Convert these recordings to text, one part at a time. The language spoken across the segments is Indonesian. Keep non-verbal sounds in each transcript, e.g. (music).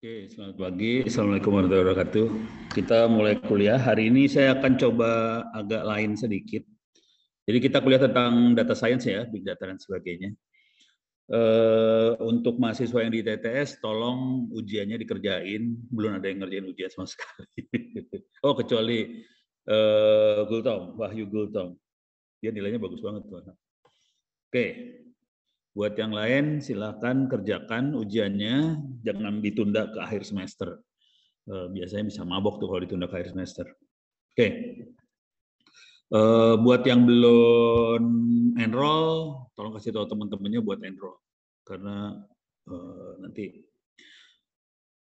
Oke, selamat pagi. Assalamualaikum warahmatullahi wabarakatuh. Kita mulai kuliah. Hari ini saya akan coba agak lain sedikit. Jadi kita kuliah tentang data science ya, big data dan sebagainya. Eh, untuk mahasiswa yang di TTS, tolong ujiannya dikerjain. Belum ada yang ngerjain ujian sama (laughs) sekali. oh, kecuali uh, Gultom, Wahyu Gultom. Dia nilainya bagus banget Oke, Buat yang lain silahkan kerjakan ujiannya, jangan ditunda ke akhir semester. Eh, biasanya bisa mabok tuh kalau ditunda ke akhir semester. Oke. Okay. Eh, buat yang belum enroll, tolong kasih tahu teman-temannya buat enroll. Karena eh, nanti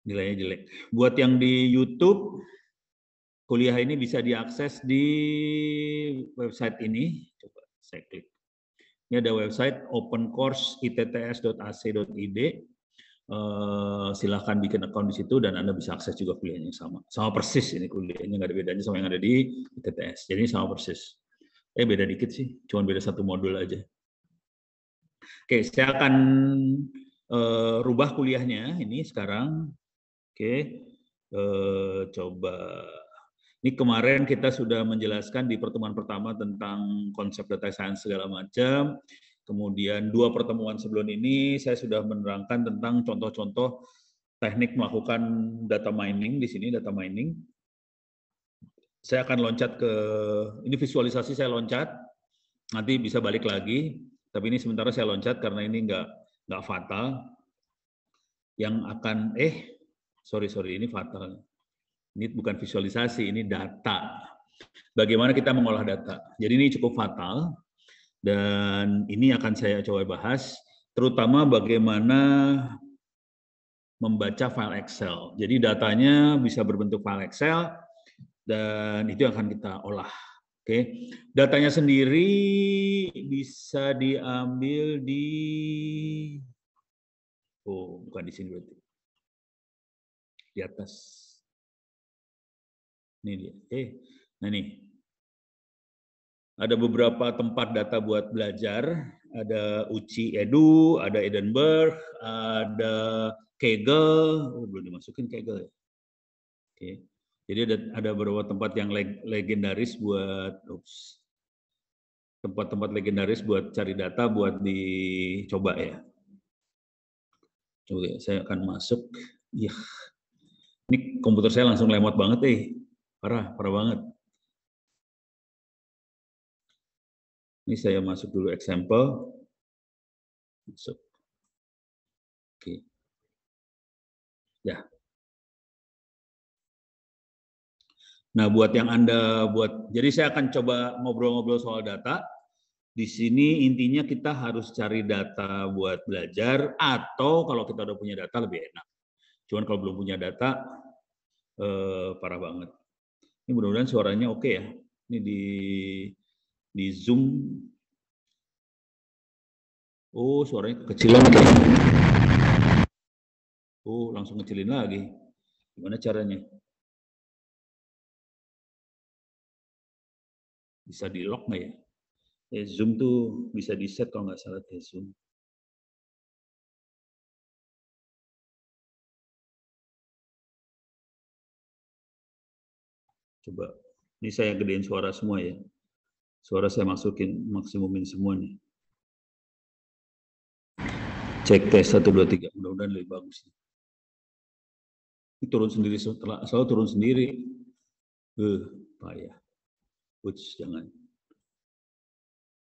nilainya jelek. Buat yang di YouTube, kuliah ini bisa diakses di website ini. Coba saya klik. Ini ada website opencourseitts.ac.id. Uh, eh, silahkan bikin account di situ dan Anda bisa akses juga kuliahnya sama. Sama persis ini kuliahnya, nggak ada bedanya sama yang ada di ITTS. Jadi sama persis. Eh beda dikit sih, cuma beda satu modul aja. Oke, saya akan uh, rubah kuliahnya ini sekarang. Oke, uh, coba ini kemarin kita sudah menjelaskan di pertemuan pertama tentang konsep data science segala macam. Kemudian dua pertemuan sebelum ini saya sudah menerangkan tentang contoh-contoh teknik melakukan data mining di sini data mining. Saya akan loncat ke ini visualisasi saya loncat nanti bisa balik lagi tapi ini sementara saya loncat karena ini nggak nggak fatal yang akan eh sorry sorry ini fatal ini bukan visualisasi, ini data. Bagaimana kita mengolah data. Jadi ini cukup fatal dan ini akan saya coba bahas terutama bagaimana membaca file Excel. Jadi datanya bisa berbentuk file Excel dan itu akan kita olah. Oke. Datanya sendiri bisa diambil di Oh, bukan di sini berarti. Di atas. Ini dia. Eh, nah nih. Ada beberapa tempat data buat belajar. Ada UCI Edu, ada Edinburgh, ada Kegel. Oh, belum dimasukin Kegel ya. Oke. Jadi ada, ada beberapa tempat yang leg, legendaris buat ups, tempat-tempat legendaris buat cari data buat dicoba ya. Oke, saya akan masuk. Iya. Ini komputer saya langsung lemot banget eh. Parah, parah banget. Ini saya masuk dulu example. Masuk. Oke. Ya. Nah, buat yang Anda buat, jadi saya akan coba ngobrol-ngobrol soal data. Di sini intinya kita harus cari data buat belajar atau kalau kita udah punya data lebih enak. Cuman kalau belum punya data, eh, parah banget. Ini mudah-mudahan suaranya oke okay ya. Ini di di Zoom. Oh, suaranya kekecilan. Oh, langsung kecilin lagi. Gimana caranya? Bisa di lock nggak ya? Eh, Zoom tuh bisa di set kalau nggak salah ya Zoom. Coba, ini saya gedein suara semua ya. Suara saya masukin maksimumin semua nih. Cek tes 1, 2, 3. Mudah-mudahan lebih bagus. Ini turun sendiri, setelah, selalu turun sendiri. Eh, uh, payah. Uts, jangan.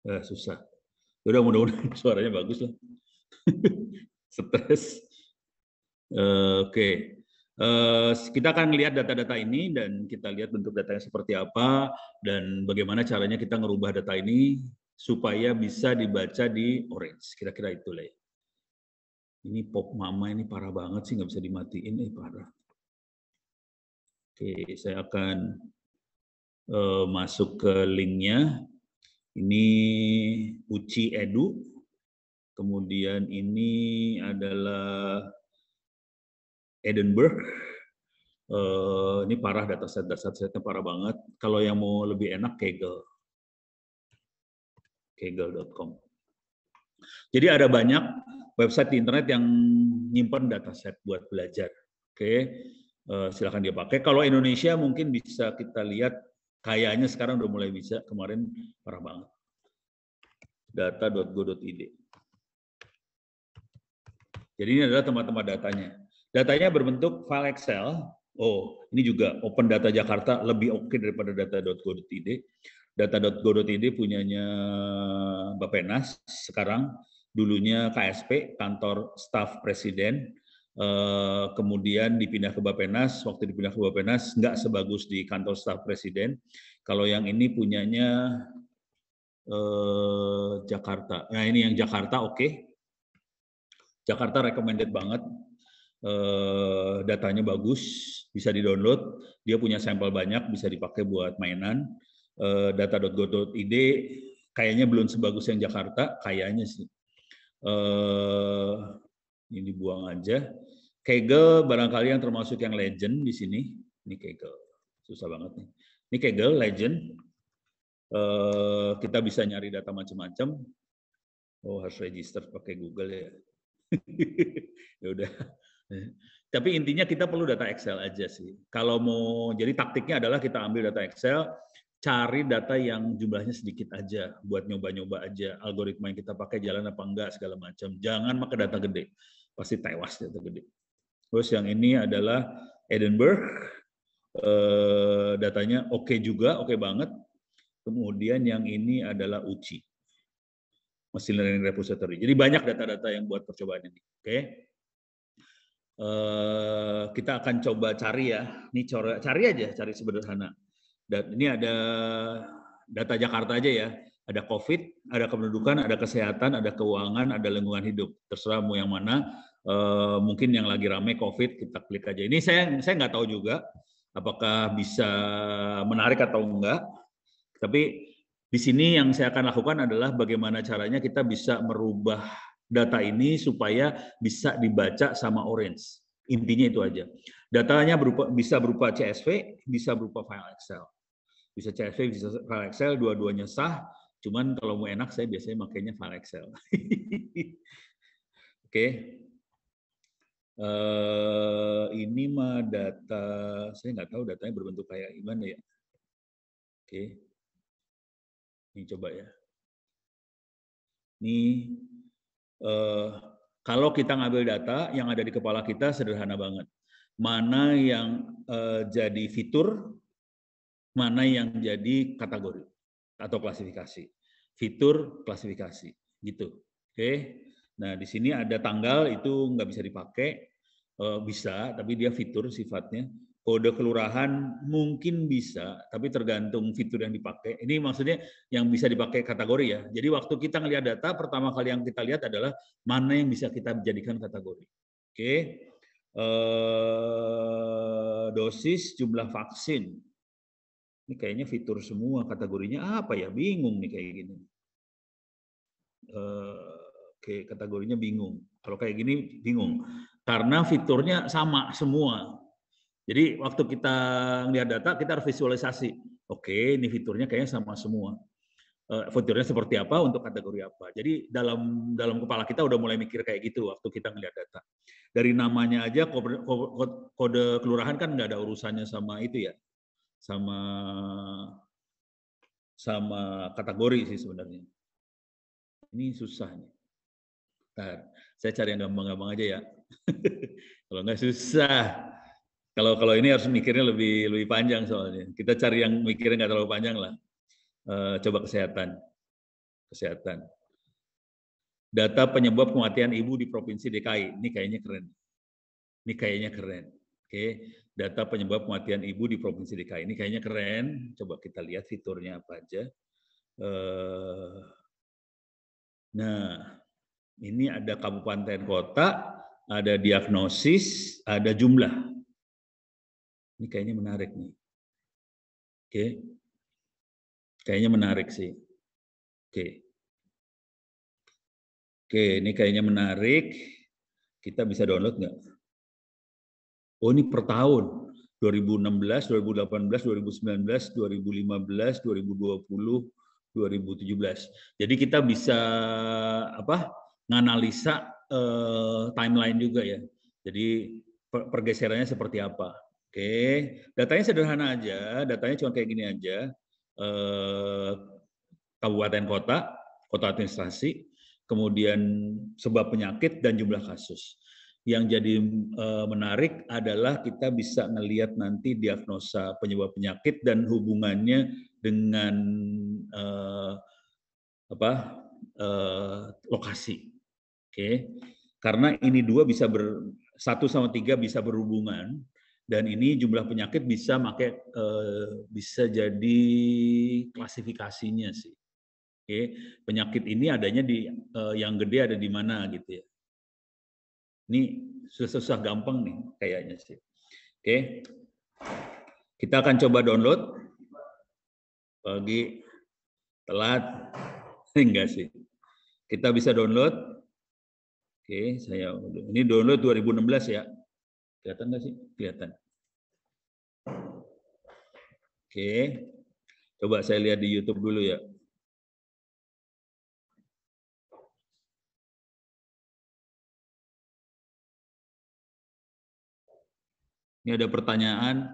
Eh, susah. Udah mudah-mudahan (laughs) suaranya bagus lah. (laughs) Stres. Uh, Oke. Okay. Eh, kita akan lihat data-data ini dan kita lihat bentuk datanya seperti apa dan bagaimana caranya kita merubah data ini supaya bisa dibaca di Orange. Kira-kira itu lah. Ini pop mama ini parah banget sih nggak bisa dimatiin, eh parah. Oke, saya akan uh, masuk ke linknya. Ini Uci Edu. Kemudian ini adalah Edinburgh. Uh, ini parah data set data setnya parah banget. Kalau yang mau lebih enak Kegel, Kegel.com. Jadi ada banyak website di internet yang nyimpan data set buat belajar. Oke, okay. uh, eh, silahkan dia pakai. Kalau Indonesia mungkin bisa kita lihat kayaknya sekarang udah mulai bisa. Kemarin parah banget. data.go.id. Jadi ini adalah tempat-tempat datanya. Datanya berbentuk file Excel. Oh, ini juga Open Data Jakarta lebih oke okay daripada data.go.id. Data.go.id punyanya Nas sekarang, dulunya KSP, kantor staf presiden. Eh, kemudian dipindah ke Bapenas, waktu dipindah ke Bapenas nggak sebagus di kantor staf presiden. Kalau yang ini punyanya eh, Jakarta. Nah ini yang Jakarta oke. Okay. Jakarta recommended banget eh, datanya bagus, bisa di-download, dia punya sampel banyak, bisa dipakai buat mainan. Eh, data.go.id kayaknya belum sebagus yang Jakarta, kayaknya sih. Eh, ini dibuang aja. Kegel barangkali yang termasuk yang legend di sini. Ini Kegel, susah banget nih. Ini Kegel legend. Eh, kita bisa nyari data macam-macam. Oh harus register pakai Google ya. (laughs) ya udah Eh, tapi intinya kita perlu data Excel aja sih. Kalau mau jadi taktiknya adalah kita ambil data Excel, cari data yang jumlahnya sedikit aja buat nyoba-nyoba aja algoritma yang kita pakai jalan apa enggak segala macam. Jangan pakai data gede. Pasti tewas data gede. Terus yang ini adalah Edinburgh. Uh, datanya oke okay juga, oke okay banget. Kemudian yang ini adalah Uci. Machine Learning Repository. Jadi banyak data-data yang buat percobaan ini. Oke. Okay? Eh, kita akan coba cari ya. Ini cari, cari aja, cari sederhana. Dan ini ada data Jakarta aja ya. Ada COVID, ada kependudukan, ada kesehatan, ada keuangan, ada lingkungan hidup. Terserah mau yang mana. E, mungkin yang lagi rame COVID kita klik aja. Ini saya saya nggak tahu juga apakah bisa menarik atau enggak. Tapi di sini yang saya akan lakukan adalah bagaimana caranya kita bisa merubah data ini supaya bisa dibaca sama Orange. Intinya itu aja. Datanya berupa bisa berupa CSV, bisa berupa file Excel. Bisa CSV, bisa file Excel, dua-duanya sah. Cuman kalau mau enak saya biasanya makainya file Excel. (laughs) Oke. Okay. Uh, eh, ini mah data, saya nggak tahu datanya berbentuk kayak gimana ya. Oke. Okay. Ini coba ya. Ini Eh, kalau kita ngambil data yang ada di kepala kita sederhana banget. Mana yang eh, jadi fitur, mana yang jadi kategori atau klasifikasi. Fitur, klasifikasi, gitu. Oke. Nah, di sini ada tanggal itu nggak bisa dipakai, eh, bisa, tapi dia fitur sifatnya kode kelurahan mungkin bisa, tapi tergantung fitur yang dipakai. Ini maksudnya yang bisa dipakai kategori ya. Jadi waktu kita ngelihat data, pertama kali yang kita lihat adalah mana yang bisa kita jadikan kategori. Oke, eh, dosis jumlah vaksin. Ini kayaknya fitur semua kategorinya apa ya? Bingung nih kayak gini. Eh, oke, kategorinya bingung. Kalau kayak gini bingung. Karena fiturnya sama semua jadi waktu kita lihat data, kita harus visualisasi. Oke, ini fiturnya kayaknya sama semua. Uh, fiturnya seperti apa untuk kategori apa. Jadi dalam dalam kepala kita udah mulai mikir kayak gitu waktu kita ngelihat data. Dari namanya aja kode, kode, kode kelurahan kan nggak ada urusannya sama itu ya, sama sama kategori sih sebenarnya. Ini susah nih. Bentar, saya cari yang gampang-gampang aja ya. (laughs) Kalau nggak susah. Kalau kalau ini harus mikirnya lebih lebih panjang soalnya. Kita cari yang mikirnya nggak terlalu panjang lah. E, coba kesehatan, kesehatan. Data penyebab kematian ibu di provinsi DKI. Ini kayaknya keren. Ini kayaknya keren. Oke, data penyebab kematian ibu di Provinsi DKI ini kayaknya keren. Coba kita lihat fiturnya apa aja. Eh, nah, ini ada kabupaten kota, ada diagnosis, ada jumlah. Ini kayaknya menarik nih. Oke. Kayaknya menarik sih. Oke. Oke, ini kayaknya menarik. Kita bisa download nggak? Oh, ini per tahun. 2016, 2018, 2019, 2015, 2020, 2017. Jadi kita bisa apa? Nganalisa uh, timeline juga ya. Jadi pergeserannya seperti apa? Oke, datanya sederhana aja, datanya cuma kayak gini aja. Eh, kabupaten kota, kota administrasi, kemudian sebab penyakit dan jumlah kasus. Yang jadi eh, menarik adalah kita bisa melihat nanti diagnosa penyebab penyakit dan hubungannya dengan eh, apa lokasi. Oke. Karena ini dua bisa ber satu sama tiga bisa berhubungan dan ini jumlah penyakit bisa make uh, bisa jadi klasifikasinya sih. Oke, okay. penyakit ini adanya di uh, yang gede ada di mana gitu ya. Ini susah-susah gampang nih kayaknya sih. Oke. Okay. Kita akan coba download pagi telat (laughs) enggak sih. Kita bisa download. Oke, okay, saya ini download 2016 ya. Kelihatan nggak sih? Kelihatan. Oke. Coba saya lihat di YouTube dulu ya. Ini ada pertanyaan,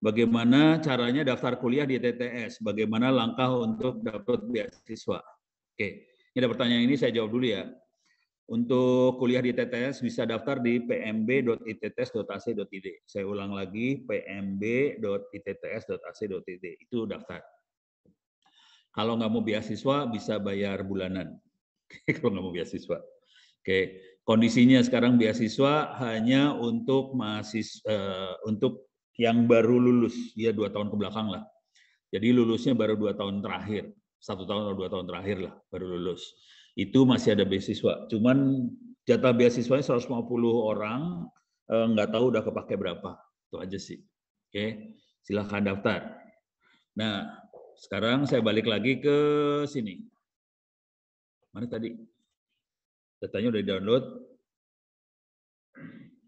bagaimana caranya daftar kuliah di TTS? Bagaimana langkah untuk dapat beasiswa? Oke, ini ada pertanyaan ini saya jawab dulu ya. Untuk kuliah di TTS bisa daftar di pmb.itts.ac.id. Saya ulang lagi pmb.itts.ac.id. Itu daftar. Kalau nggak mau beasiswa bisa bayar bulanan. (laughs) Kalau nggak mau beasiswa. Oke, kondisinya sekarang beasiswa hanya untuk mahasiswa uh, untuk yang baru lulus ya dua tahun ke belakang lah. Jadi lulusnya baru dua tahun terakhir, satu tahun atau dua tahun terakhir lah baru lulus itu masih ada beasiswa. Cuman jatah beasiswanya 150 orang, eh, nggak tahu udah kepake berapa. Itu aja sih. Oke, silahkan daftar. Nah, sekarang saya balik lagi ke sini. Mana tadi? Datanya udah di-download.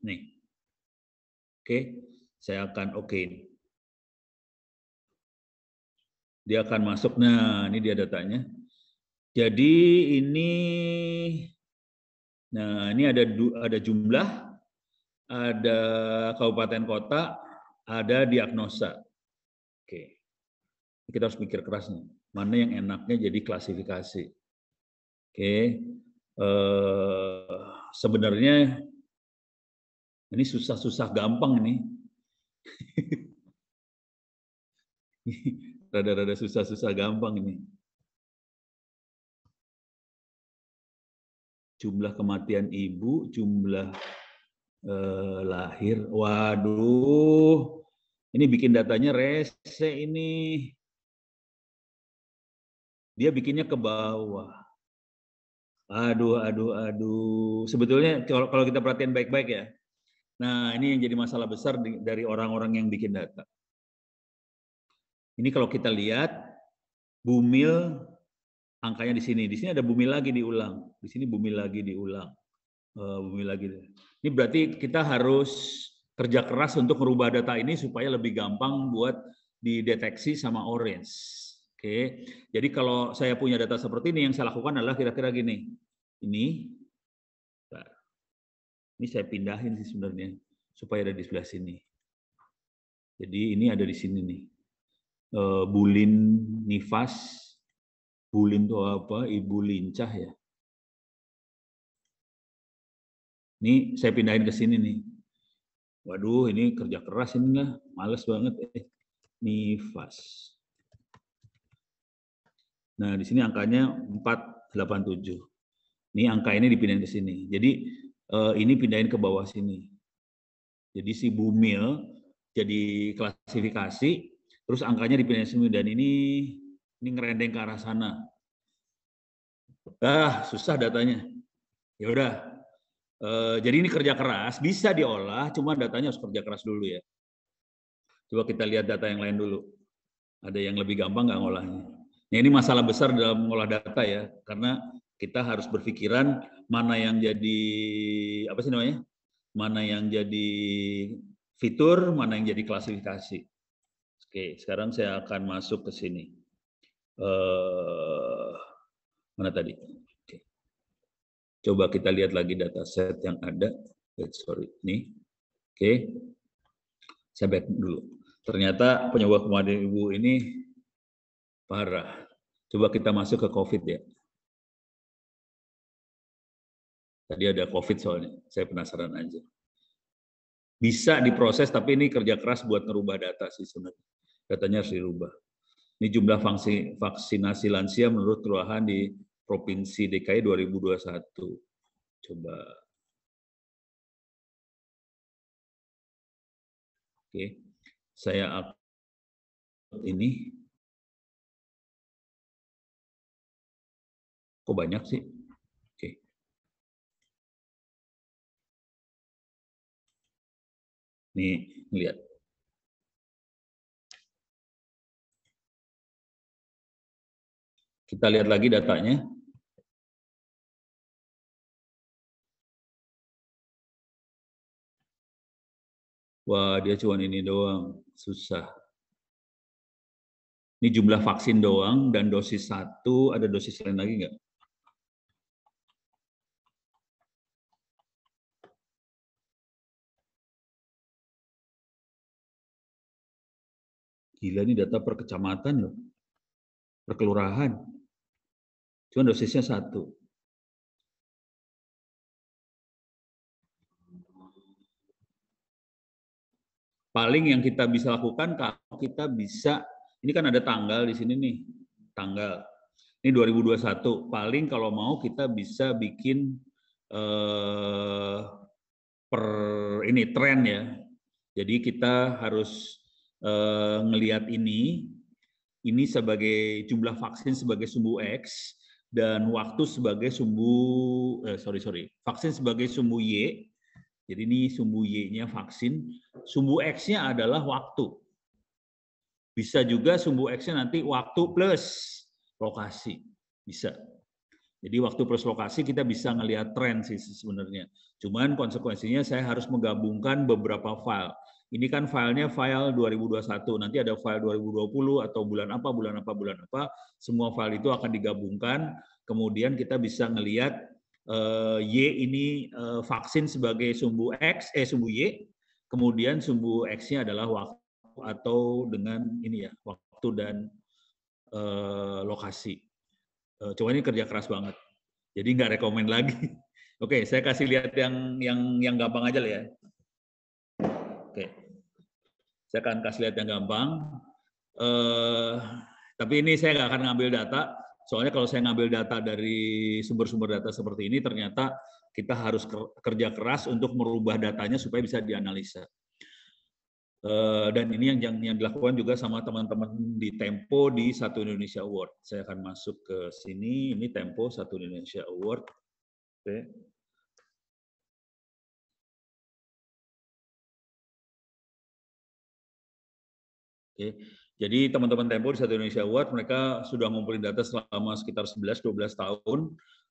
Nih. Oke, saya akan okein. Dia akan masuk. Nah, ini dia datanya. Jadi ini nah ini ada ada jumlah, ada kabupaten kota, ada diagnosa. Oke. Kita harus pikir keras nih. Mana yang enaknya jadi klasifikasi. Oke. Eh, sebenarnya ini susah-susah gampang ini. (laughs) Rada-rada susah-susah gampang ini. jumlah kematian ibu, jumlah eh, lahir. Waduh, ini bikin datanya rese ini. Dia bikinnya ke bawah. Aduh, aduh, aduh. Sebetulnya kalau kalau kita perhatikan baik-baik ya. Nah, ini yang jadi masalah besar dari orang-orang yang bikin data. Ini kalau kita lihat, Bumil angkanya di sini. Di sini ada bumi lagi diulang. Di sini bumi lagi diulang. Eh, bumi lagi. Ini berarti kita harus kerja keras untuk merubah data ini supaya lebih gampang buat dideteksi sama orange. Oke. Jadi kalau saya punya data seperti ini yang saya lakukan adalah kira-kira gini. Ini ini saya pindahin sih sebenarnya supaya ada di sebelah sini. Jadi ini ada di sini nih. Eh, Bulin, Nifas, Bulin tuh apa? Ibu lincah ya. Ini saya pindahin ke sini nih. Waduh, ini kerja keras ini nggak? Males banget. Eh, nifas. Nah, di sini angkanya 487. Ini angka ini dipindahin ke sini. Jadi eh, ini pindahin ke bawah sini. Jadi si bumil jadi klasifikasi, terus angkanya dipindahin ke sini. Dan ini ini ngerendeng ke arah sana. Ah, susah datanya. Ya udah. E, jadi ini kerja keras, bisa diolah, cuma datanya harus kerja keras dulu ya. Coba kita lihat data yang lain dulu. Ada yang lebih gampang nggak ngolahnya? Nah, ini masalah besar dalam mengolah data ya, karena kita harus berpikiran mana yang jadi apa sih namanya? Mana yang jadi fitur, mana yang jadi klasifikasi. Oke, sekarang saya akan masuk ke sini eh, mana tadi? Coba kita lihat lagi data set yang ada. Wait, sorry, ini. Oke. Saya back dulu. Ternyata penyebab kematian ibu ini parah. Coba kita masuk ke COVID ya. Tadi ada COVID soalnya, saya penasaran aja. Bisa diproses, tapi ini kerja keras buat merubah data sih sebenarnya. Datanya harus dirubah. Ini jumlah vaksin, vaksinasi lansia menurut kelurahan di Provinsi DKI 2021. Coba. Oke, saya upload ini. Kok banyak sih? Oke. Nih, lihat. Kita lihat lagi datanya. Wah, dia cuma ini doang, susah. Ini jumlah vaksin doang dan dosis satu, ada dosis lain lagi nggak? Gila ini data per kecamatan loh, per kelurahan. Cuma dosisnya satu. Paling yang kita bisa lakukan kalau kita bisa, ini kan ada tanggal di sini nih, tanggal. Ini 2021, paling kalau mau kita bisa bikin eh, per ini tren ya. Jadi kita harus eh, ngelihat ini, ini sebagai jumlah vaksin sebagai sumbu X, dan waktu sebagai sumbu eh, sorry sorry vaksin sebagai sumbu y jadi ini sumbu y-nya vaksin sumbu x-nya adalah waktu bisa juga sumbu x-nya nanti waktu plus lokasi bisa jadi waktu plus lokasi kita bisa ngelihat tren sih sebenarnya cuman konsekuensinya saya harus menggabungkan beberapa file ini kan filenya file 2021, nanti ada file 2020 atau bulan apa, bulan apa, bulan apa, semua file itu akan digabungkan, kemudian kita bisa melihat eh, Y ini eh, vaksin sebagai sumbu X, eh sumbu Y, kemudian sumbu X-nya adalah waktu atau dengan ini ya, waktu dan eh, lokasi. Eh, coba ini kerja keras banget, jadi nggak rekomend lagi. (laughs) Oke, saya kasih lihat yang yang yang gampang aja lah ya. Saya akan kasih lihat yang gampang. Eh, tapi ini saya nggak akan ngambil data, soalnya kalau saya ngambil data dari sumber-sumber data seperti ini, ternyata kita harus kerja keras untuk merubah datanya supaya bisa dianalisa. Eh, dan ini yang, yang dilakukan juga sama teman-teman di Tempo di Satu Indonesia Award. Saya akan masuk ke sini, ini Tempo Satu Indonesia Award. Oke. Oke. Jadi teman-teman Tempo di Satu Indonesia Award mereka sudah ngumpulin data selama sekitar 11-12 tahun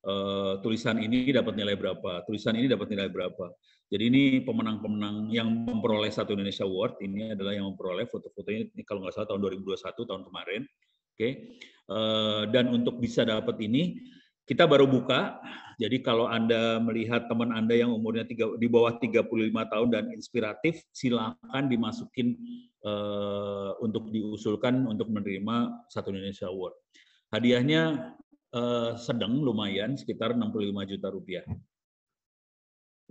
Uh, tulisan ini dapat nilai berapa, tulisan ini dapat nilai berapa. Jadi ini pemenang-pemenang yang memperoleh satu Indonesia Award ini adalah yang memperoleh foto-fotonya ini kalau nggak salah tahun 2021 tahun kemarin, oke. Okay. Uh, eh, dan untuk bisa dapat ini kita baru buka jadi kalau Anda melihat teman Anda yang umurnya tiga, di bawah 35 tahun dan inspiratif, silakan dimasukin uh, untuk diusulkan untuk menerima Satu Indonesia Award. Hadiahnya uh, sedang lumayan, sekitar 65 juta rupiah.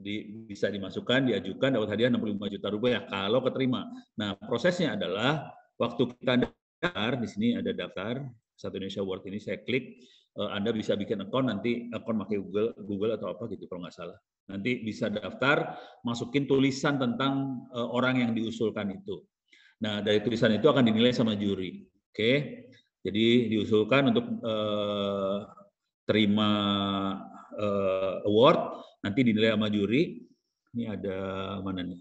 Jadi bisa dimasukkan, diajukan, dapat hadiah 65 juta rupiah kalau keterima. Nah, prosesnya adalah waktu kita daftar, di sini ada daftar, Satu Indonesia Award ini saya klik, Eh, Anda bisa bikin account nanti account pakai Google Google atau apa gitu kalau nggak salah. Nanti bisa daftar, masukin tulisan tentang eh, orang yang diusulkan itu. Nah, dari tulisan itu akan dinilai sama juri. Oke. Jadi diusulkan untuk eh, terima eh, award, nanti dinilai sama juri. Ini ada mana nih?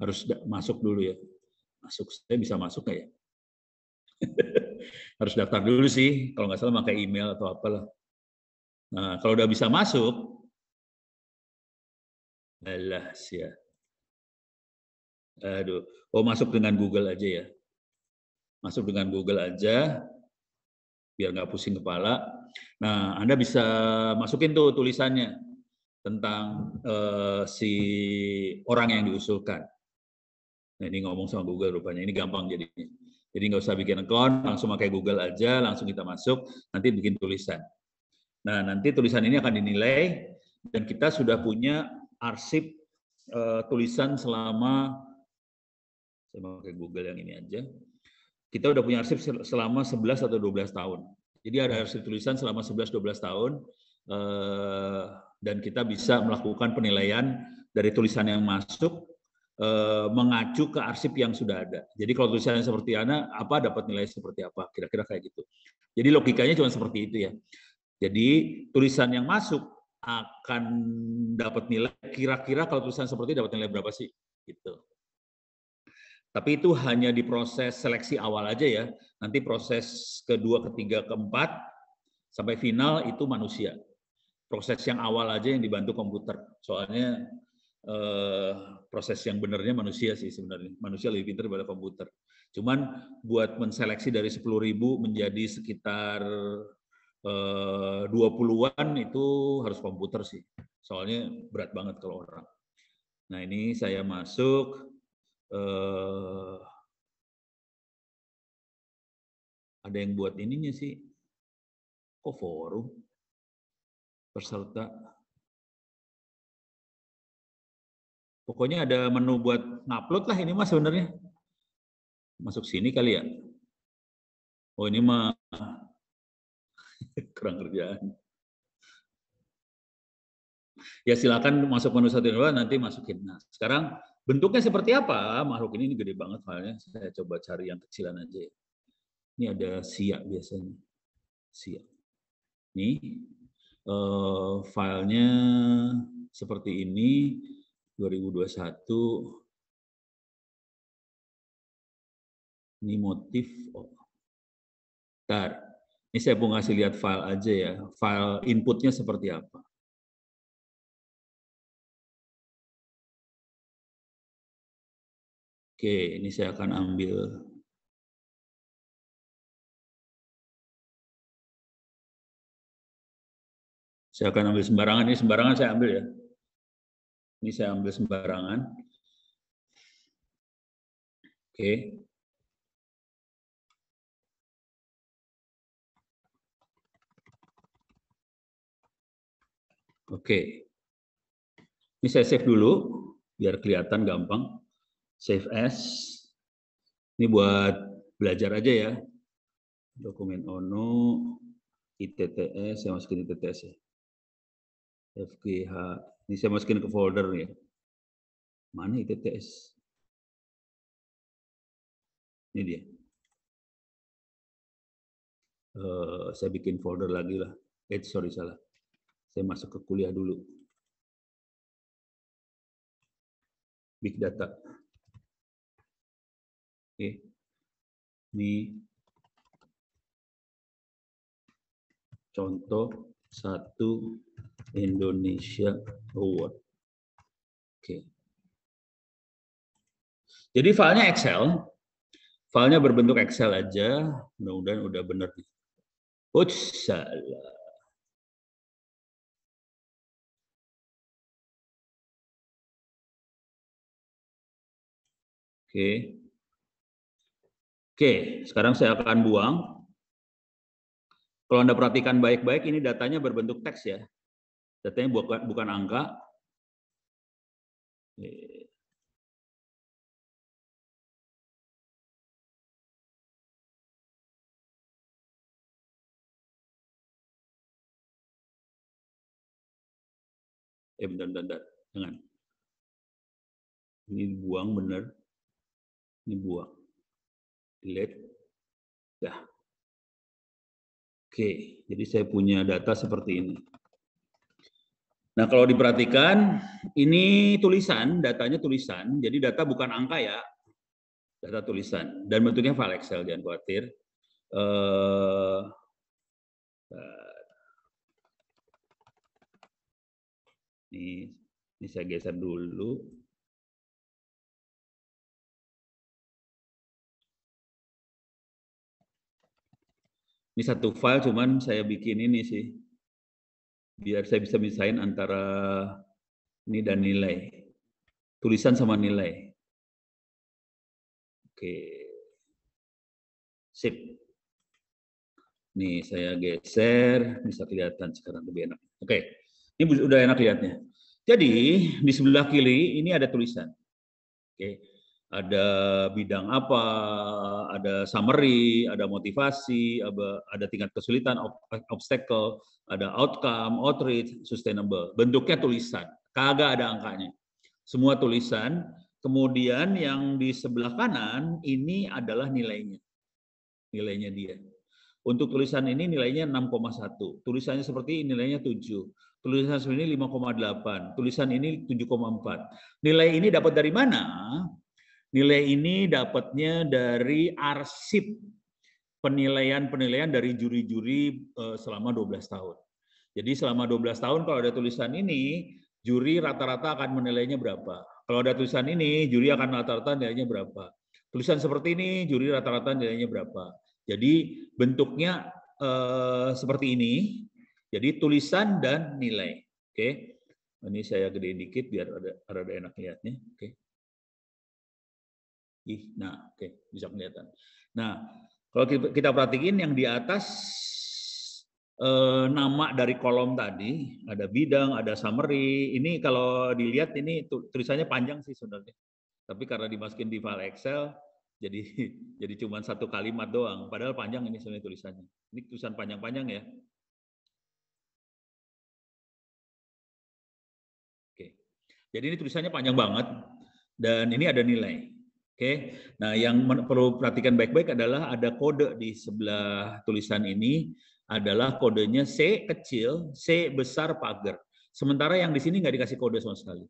Harus masuk dulu ya. Masuk saya bisa masuk nggak ya? (laughs) harus daftar dulu sih, kalau nggak salah pakai email atau apalah. Nah, kalau udah bisa masuk, alah sih ya. Aduh, oh masuk dengan Google aja ya. Masuk dengan Google aja, biar nggak pusing kepala. Nah, Anda bisa masukin tuh tulisannya tentang uh, si orang yang diusulkan. Nah, ini ngomong sama Google rupanya, ini gampang jadinya. Jadi nggak usah bikin account, langsung pakai Google aja, langsung kita masuk, nanti bikin tulisan. Nah, nanti tulisan ini akan dinilai dan kita sudah punya arsip uh, tulisan selama saya pakai Google yang ini aja. Kita udah punya arsip selama 11 atau 12 tahun. Jadi ada arsip tulisan selama 11 12 tahun uh, dan kita bisa melakukan penilaian dari tulisan yang masuk Eh, mengacu ke arsip yang sudah ada. Jadi kalau tulisannya seperti Ana, apa dapat nilai seperti apa? Kira-kira kayak gitu. Jadi logikanya cuma seperti itu ya. Jadi tulisan yang masuk akan dapat nilai kira-kira kalau tulisan seperti dapat nilai berapa sih? Gitu. Tapi itu hanya di proses seleksi awal aja ya. Nanti proses kedua, ketiga, keempat sampai final itu manusia. Proses yang awal aja yang dibantu komputer. Soalnya Uh, proses yang benarnya manusia sih sebenarnya. Manusia lebih pintar daripada komputer. Cuman buat menseleksi dari ribu menjadi sekitar eh, uh, 20-an itu harus komputer sih. Soalnya berat banget kalau orang. Nah ini saya masuk. Uh, ada yang buat ininya sih. Kok forum? Peserta Pokoknya ada menu buat upload lah ini mas sebenarnya. Masuk sini kali ya. Oh ini mah (laughs) kurang kerjaan. Ya silakan masuk menu satu dua nanti masukin. Nah sekarang bentuknya seperti apa? Ah, makhluk ini, ini gede banget soalnya Saya coba cari yang kecilan aja. Ya. Ini ada sia biasanya. Sia. nih uh, filenya seperti ini 2021 ini motif oh. Bentar. Ini saya mau ngasih lihat file aja ya. File inputnya seperti apa. Oke, ini saya akan ambil Saya akan ambil sembarangan ini sembarangan saya ambil ya. Ini saya ambil sembarangan. Oke. Oke. Ini saya save dulu biar kelihatan gampang. Save as. Ini buat belajar aja ya. Dokumen ONO, ITTS, saya masukin ITTS ya. FGH. Ini saya masukin ke folder ya. Mana itu TS? Ini dia. Uh, saya bikin folder lagi lah. Eh, sorry salah. Saya masuk ke kuliah dulu. Big data. Oke. Okay. Ini contoh satu Indonesia Award. Oke. Jadi filenya Excel, filenya berbentuk Excel aja. Mudah-mudahan udah benar Oh, salah. Oke. Oke, sekarang saya akan buang. Kalau Anda perhatikan baik-baik, ini datanya berbentuk teks ya. Datanya bukan bukan angka. Eh, bentar, bentar, bentar. Jangan. Ini buang benar. Ini buang. Delete. Dah. Oke, jadi saya punya data seperti ini. Nah, kalau diperhatikan, ini tulisan, datanya tulisan, jadi data bukan angka ya, data tulisan. Dan bentuknya file Excel, jangan khawatir. Uh, ini, ini saya geser dulu. Ini satu file, cuman saya bikin ini sih biar saya bisa misain antara ini dan nilai. Tulisan sama nilai. Oke. Sip. ini saya geser, bisa kelihatan sekarang lebih enak. Oke. Ini udah enak lihatnya. Jadi di sebelah kiri ini ada tulisan. Oke ada bidang apa, ada summary, ada motivasi, ada tingkat kesulitan, obstacle, ada outcome, outreach, sustainable. Bentuknya tulisan, kagak ada angkanya. Semua tulisan, kemudian yang di sebelah kanan ini adalah nilainya. Nilainya dia. Untuk tulisan ini nilainya 6,1. Tulisannya seperti ini nilainya 7. Tulisan ini 5,8. Tulisan ini 7,4. Nilai ini dapat dari mana? Nilai ini dapatnya dari arsip penilaian-penilaian dari juri-juri eh, selama 12 tahun. Jadi selama 12 tahun kalau ada tulisan ini, juri rata-rata akan menilainya berapa. Kalau ada tulisan ini, juri akan rata-rata nilainya berapa. Tulisan seperti ini, juri rata-rata nilainya berapa. Jadi bentuknya eh, seperti ini. Jadi tulisan dan nilai. Oke. Ini saya gedein dikit biar ada, ada enak lihatnya. Oke. Ih, nah, oke, okay, bisa kelihatan. Nah, kalau kita perhatikan yang di atas eh, nama dari kolom tadi, ada bidang, ada summary. Ini kalau dilihat ini tulisannya panjang sih sebenarnya. Tapi karena dimasukin di file Excel, jadi (laughs) jadi cuma satu kalimat doang. Padahal panjang ini sebenarnya tulisannya. Ini tulisan panjang-panjang ya. Oke. Jadi ini tulisannya panjang banget dan ini ada nilai. Oke, nah yang perlu perhatikan baik-baik adalah ada kode di sebelah tulisan ini adalah kodenya C kecil, C besar pagar. Sementara yang di sini nggak dikasih kode sama sekali.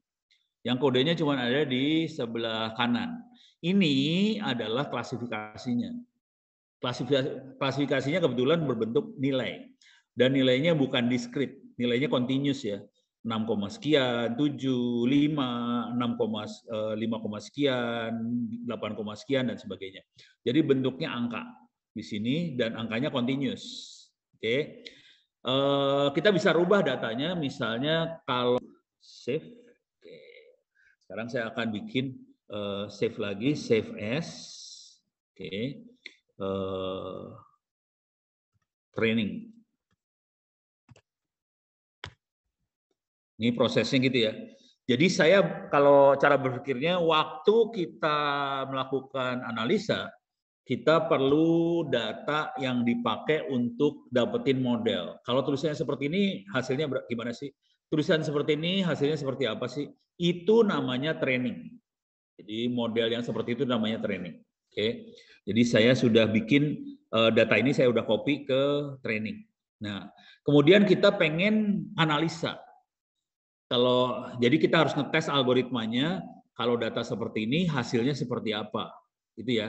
Yang kodenya cuma ada di sebelah kanan. Ini adalah klasifikasinya. Klasifikasi, klasifikasinya kebetulan berbentuk nilai. Dan nilainya bukan diskrit, nilainya continuous ya. 6, sekian, 7, 5, 6, 5, sekian, 8, sekian, dan sebagainya. Jadi bentuknya angka di sini dan angkanya continuous. Oke. Okay. Eh, kita bisa rubah datanya misalnya kalau save. Oke. Okay. Sekarang saya akan bikin eh, save lagi, save as. Oke. Okay. Eh, training. training. Ini prosesnya gitu ya. Jadi saya kalau cara berpikirnya waktu kita melakukan analisa, kita perlu data yang dipakai untuk dapetin model. Kalau tulisannya seperti ini, hasilnya gimana sih? Tulisan seperti ini, hasilnya seperti apa sih? Itu namanya training. Jadi model yang seperti itu namanya training. Oke. Jadi saya sudah bikin eh, data ini saya udah copy ke training. Nah, kemudian kita pengen analisa kalau jadi kita harus ngetes algoritmanya kalau data seperti ini hasilnya seperti apa itu ya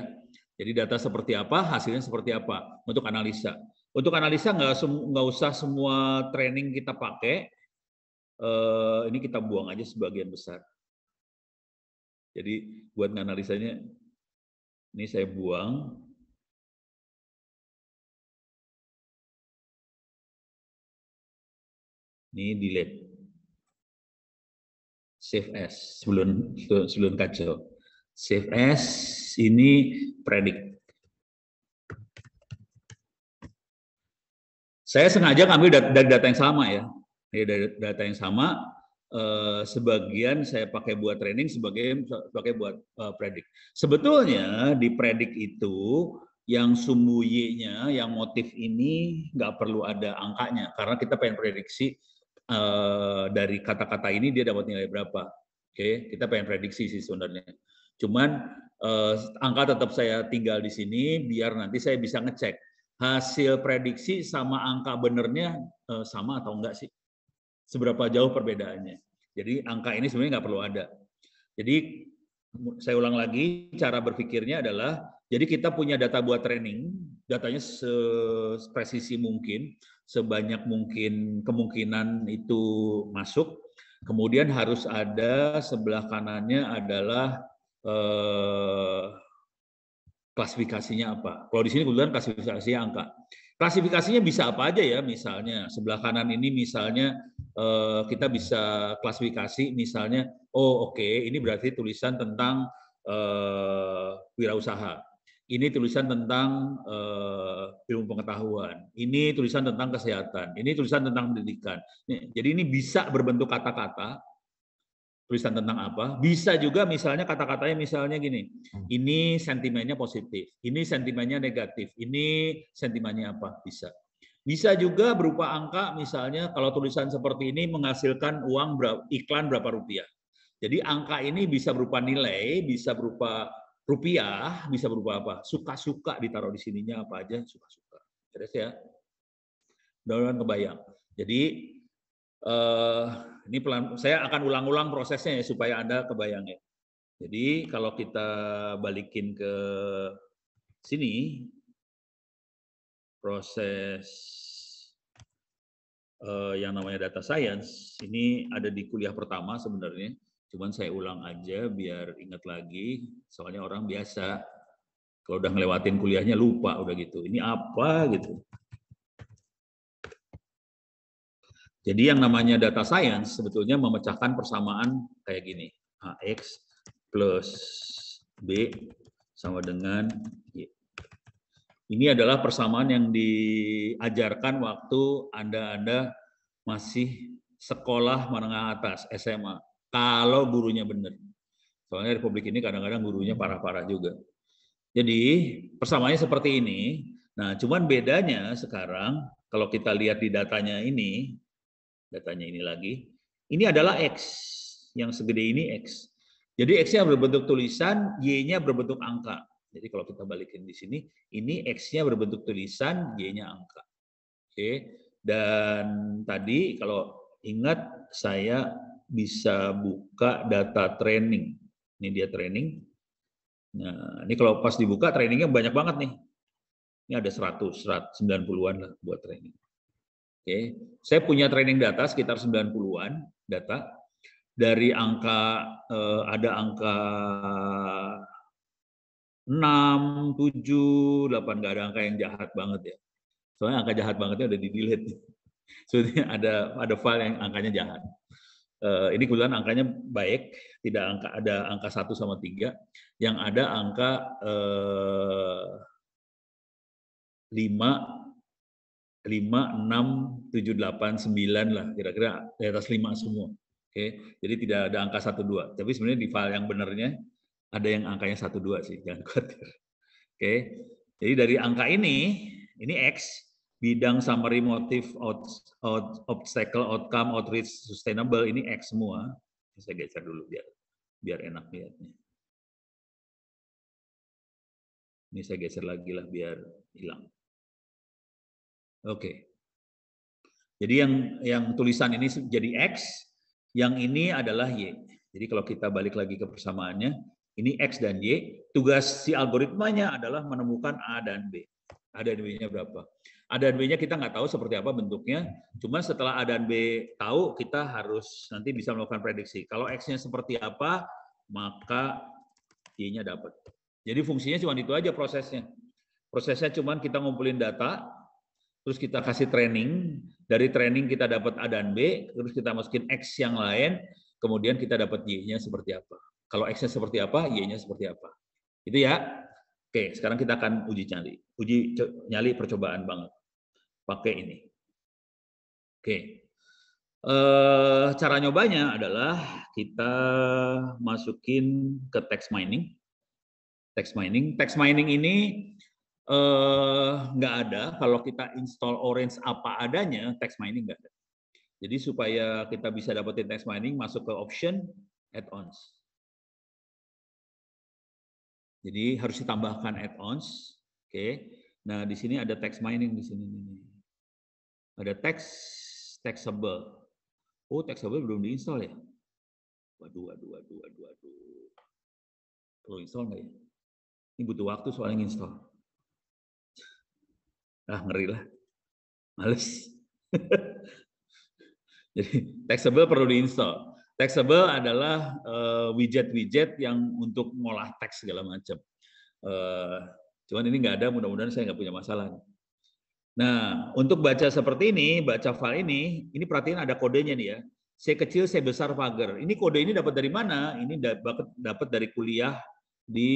jadi data seperti apa hasilnya seperti apa untuk analisa untuk analisa nggak nggak usah semua training kita pakai eh, ini kita buang aja sebagian besar jadi buat analisanya ini saya buang ini delete Save S sebelum sebelum kacau. Save S ini predik. Saya sengaja ngambil dari data yang sama ya. Dari data yang sama eh, sebagian saya pakai buat training sebagai pakai buat eh, predik. Sebetulnya di predik itu yang sumbu Y-nya, yang motif ini nggak perlu ada angkanya karena kita pengen prediksi Eh, dari kata-kata ini dia dapat nilai berapa. Oke, okay? kita pengen prediksi sih sebenarnya. Cuman uh, angka tetap saya tinggal di sini biar nanti saya bisa ngecek hasil prediksi sama angka benernya uh, sama atau enggak sih. Seberapa jauh perbedaannya. Jadi angka ini sebenarnya nggak perlu ada. Jadi saya ulang lagi cara berpikirnya adalah jadi kita punya data buat training datanya sepresisi mungkin, sebanyak mungkin kemungkinan itu masuk. Kemudian harus ada sebelah kanannya adalah eh, klasifikasinya apa. Kalau di sini kebetulan klasifikasi angka. Klasifikasinya bisa apa aja ya, misalnya sebelah kanan ini misalnya eh, kita bisa klasifikasi misalnya, oh oke okay, ini berarti tulisan tentang eh, wirausaha ini tulisan tentang uh, ilmu pengetahuan, ini tulisan tentang kesehatan, ini tulisan tentang pendidikan. Jadi ini bisa berbentuk kata-kata, tulisan tentang apa, bisa juga misalnya kata-katanya misalnya gini, hmm. ini sentimennya positif, ini sentimennya negatif, ini sentimennya apa, bisa. Bisa juga berupa angka misalnya kalau tulisan seperti ini menghasilkan uang berapa, iklan berapa rupiah. Jadi angka ini bisa berupa nilai, bisa berupa rupiah bisa berubah apa? Suka-suka ditaruh di sininya apa aja suka-suka. Beres ya? mudah kebayang. Jadi eh, ini pelan, saya akan ulang-ulang prosesnya ya supaya anda kebayang ya. Jadi kalau kita balikin ke sini proses eh, yang namanya data science ini ada di kuliah pertama sebenarnya Cuman saya ulang aja biar ingat lagi, soalnya orang biasa kalau udah ngelewatin kuliahnya lupa udah gitu. Ini apa gitu. Jadi yang namanya data science sebetulnya memecahkan persamaan kayak gini. AX plus B sama dengan Y. Ini adalah persamaan yang diajarkan waktu Anda-Anda masih sekolah menengah atas, SMA kalau gurunya benar. Soalnya republik ini kadang-kadang gurunya parah-parah juga. Jadi persamaannya seperti ini. Nah, cuman bedanya sekarang kalau kita lihat di datanya ini, datanya ini lagi, ini adalah X. Yang segede ini X. Jadi X-nya berbentuk tulisan, Y-nya berbentuk angka. Jadi kalau kita balikin di sini, ini X-nya berbentuk tulisan, Y-nya angka. Oke, dan tadi kalau ingat saya bisa buka data training. Ini dia training. Nah, ini kalau pas dibuka trainingnya banyak banget nih. Ini ada 100, 90-an lah buat training. Oke, okay. saya punya training data sekitar 90-an data dari angka eh, ada angka 6, 7, 8 nggak ada angka yang jahat banget ya. Soalnya angka jahat bangetnya ada di delete. Sebenarnya (laughs) ada ada file yang angkanya jahat. Eh, ini kebetulan angkanya baik, tidak angka ada angka 1 sama 3, yang ada angka eh, lima, 5 5 6 7 8 lah kira-kira di atas 5 semua. Oke, okay. jadi tidak ada angka satu dua. Tapi sebenarnya di file yang benarnya ada yang angkanya satu dua sih, jangan khawatir. Oke. Okay. Jadi dari angka ini, ini X bidang summary motif, out, out, obstacle, outcome, outreach, sustainable ini X semua. Saya geser dulu biar biar enak lihatnya. Ini saya geser lagi lah biar hilang. Oke. Okay. Jadi yang yang tulisan ini jadi X, yang ini adalah Y. Jadi kalau kita balik lagi ke persamaannya, ini X dan Y, tugas si algoritmanya adalah menemukan A dan B. A dan B-nya berapa? A dan B-nya kita nggak tahu seperti apa bentuknya, Cuman setelah A dan B tahu, kita harus nanti bisa melakukan prediksi. Kalau X-nya seperti apa, maka Y-nya dapat. Jadi fungsinya cuma itu aja prosesnya. Prosesnya cuma kita ngumpulin data, terus kita kasih training, dari training kita dapat A dan B, terus kita masukin X yang lain, kemudian kita dapat Y-nya seperti apa. Kalau X-nya seperti apa, Y-nya seperti apa. Itu ya. Oke, sekarang kita akan uji nyali. Uji nyali percobaan banget pakai ini. Oke. Okay. Uh, eh, cara nyobanya adalah kita masukin ke text mining. Text mining, text mining ini eh, nggak ada kalau kita install Orange apa adanya, text mining nggak ada. Jadi supaya kita bisa dapetin text mining, masuk ke option add-ons. Jadi harus ditambahkan add-ons. Oke. Okay. Nah, di sini ada text mining di sini ada teks taxable. Oh, taxable belum diinstal ya? Waduh, waduh, waduh, waduh, waduh. Perlu install nggak ya? Ini butuh waktu soalnya install. Ah, ngeri lah. Males. (laughs) Jadi taxable perlu diinstall. Taxable adalah eh, widget-widget uh, yang untuk ngolah teks segala macam. Uh, cuman ini nggak ada, mudah-mudahan saya nggak punya masalah. Nah, untuk baca seperti ini, baca file ini, ini perhatiin ada kodenya nih ya. C kecil, C besar, pagar. Ini kode ini dapat dari mana? Ini dapat dapat dari kuliah di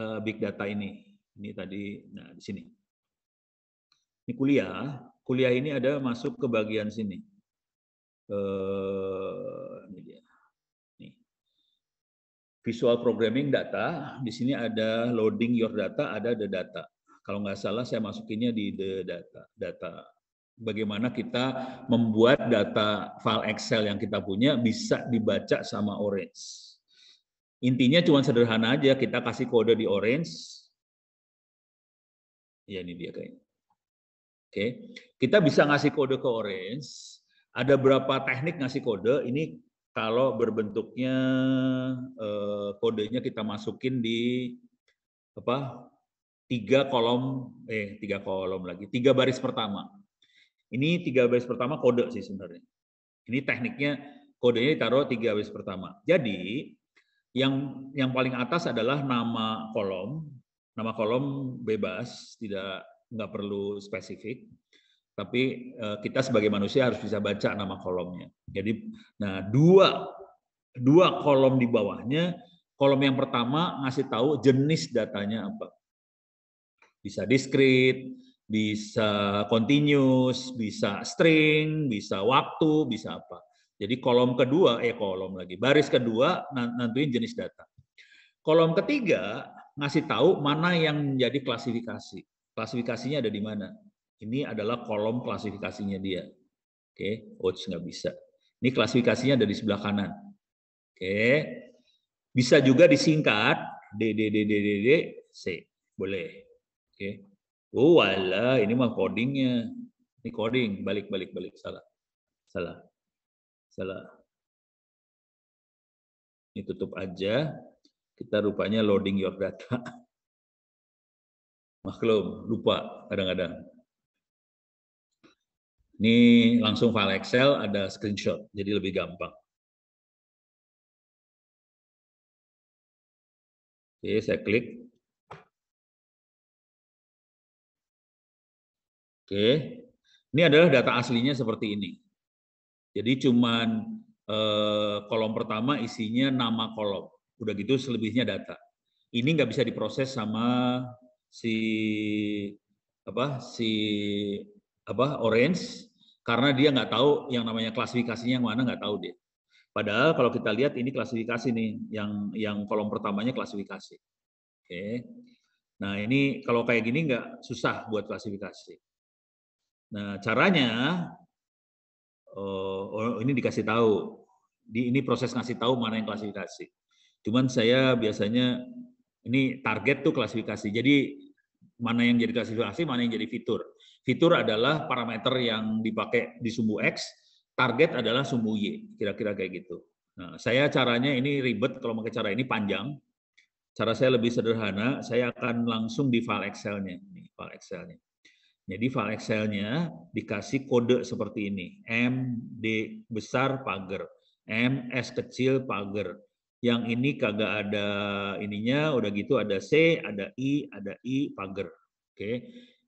uh, big data ini. Ini tadi, nah di sini. Ini kuliah. Kuliah ini ada masuk ke bagian sini. Uh, ini dia. Nih. Visual programming data. Di sini ada loading your data, ada the data. Kalau nggak salah saya masukinnya di the data data bagaimana kita membuat data file Excel yang kita punya bisa dibaca sama Orange. Intinya cuma sederhana aja, kita kasih kode di Orange. Ya ini dia kayaknya. Oke, kita bisa ngasih kode ke Orange. Ada berapa teknik ngasih kode? Ini kalau berbentuknya eh, kodenya kita masukin di apa tiga kolom eh tiga kolom lagi tiga baris pertama ini tiga baris pertama kode sih sebenarnya ini tekniknya kodenya ditaruh tiga baris pertama jadi yang yang paling atas adalah nama kolom nama kolom bebas tidak nggak perlu spesifik tapi eh, kita sebagai manusia harus bisa baca nama kolomnya jadi nah dua dua kolom di bawahnya kolom yang pertama ngasih tahu jenis datanya apa bisa discrete, bisa continuous, bisa string, bisa waktu, bisa apa. Jadi kolom kedua, eh kolom lagi, baris kedua nantuin jenis data. Kolom ketiga ngasih tahu mana yang menjadi klasifikasi. Klasifikasinya ada di mana. Ini adalah kolom klasifikasinya dia. Oke, okay. nggak bisa. Ini klasifikasinya ada di sebelah kanan. Oke, okay. bisa juga disingkat C, boleh. Oke. Okay. Oh, wala, ini mah codingnya. Ini coding, balik balik balik salah. Salah. Salah. Ini tutup aja. Kita rupanya loading your data. (laughs) Maklum, lupa kadang-kadang. Ini langsung file Excel ada screenshot, jadi lebih gampang. Oke, saya klik. Oke. Ini adalah data aslinya seperti ini. Jadi cuman eh, kolom pertama isinya nama kolom. Udah gitu selebihnya data. Ini nggak bisa diproses sama si apa si apa orange karena dia nggak tahu yang namanya klasifikasinya yang mana nggak tahu dia. Padahal kalau kita lihat ini klasifikasi nih yang yang kolom pertamanya klasifikasi. Oke. Nah, ini kalau kayak gini nggak susah buat klasifikasi. Nah, caranya oh, oh, ini dikasih tahu. Di ini proses ngasih tahu mana yang klasifikasi. Cuman saya biasanya ini target tuh klasifikasi. Jadi mana yang jadi klasifikasi, mana yang jadi fitur. Fitur adalah parameter yang dipakai di sumbu X, target adalah sumbu Y, kira-kira kayak gitu. Nah, saya caranya ini ribet kalau pakai cara ini panjang. Cara saya lebih sederhana, saya akan langsung di file Excel-nya. file Excel-nya. Jadi file Excel-nya dikasih kode seperti ini. M, D besar pagar. M, S kecil pagar. Yang ini kagak ada ininya, udah gitu ada C, ada I, ada I, pagar. Oke.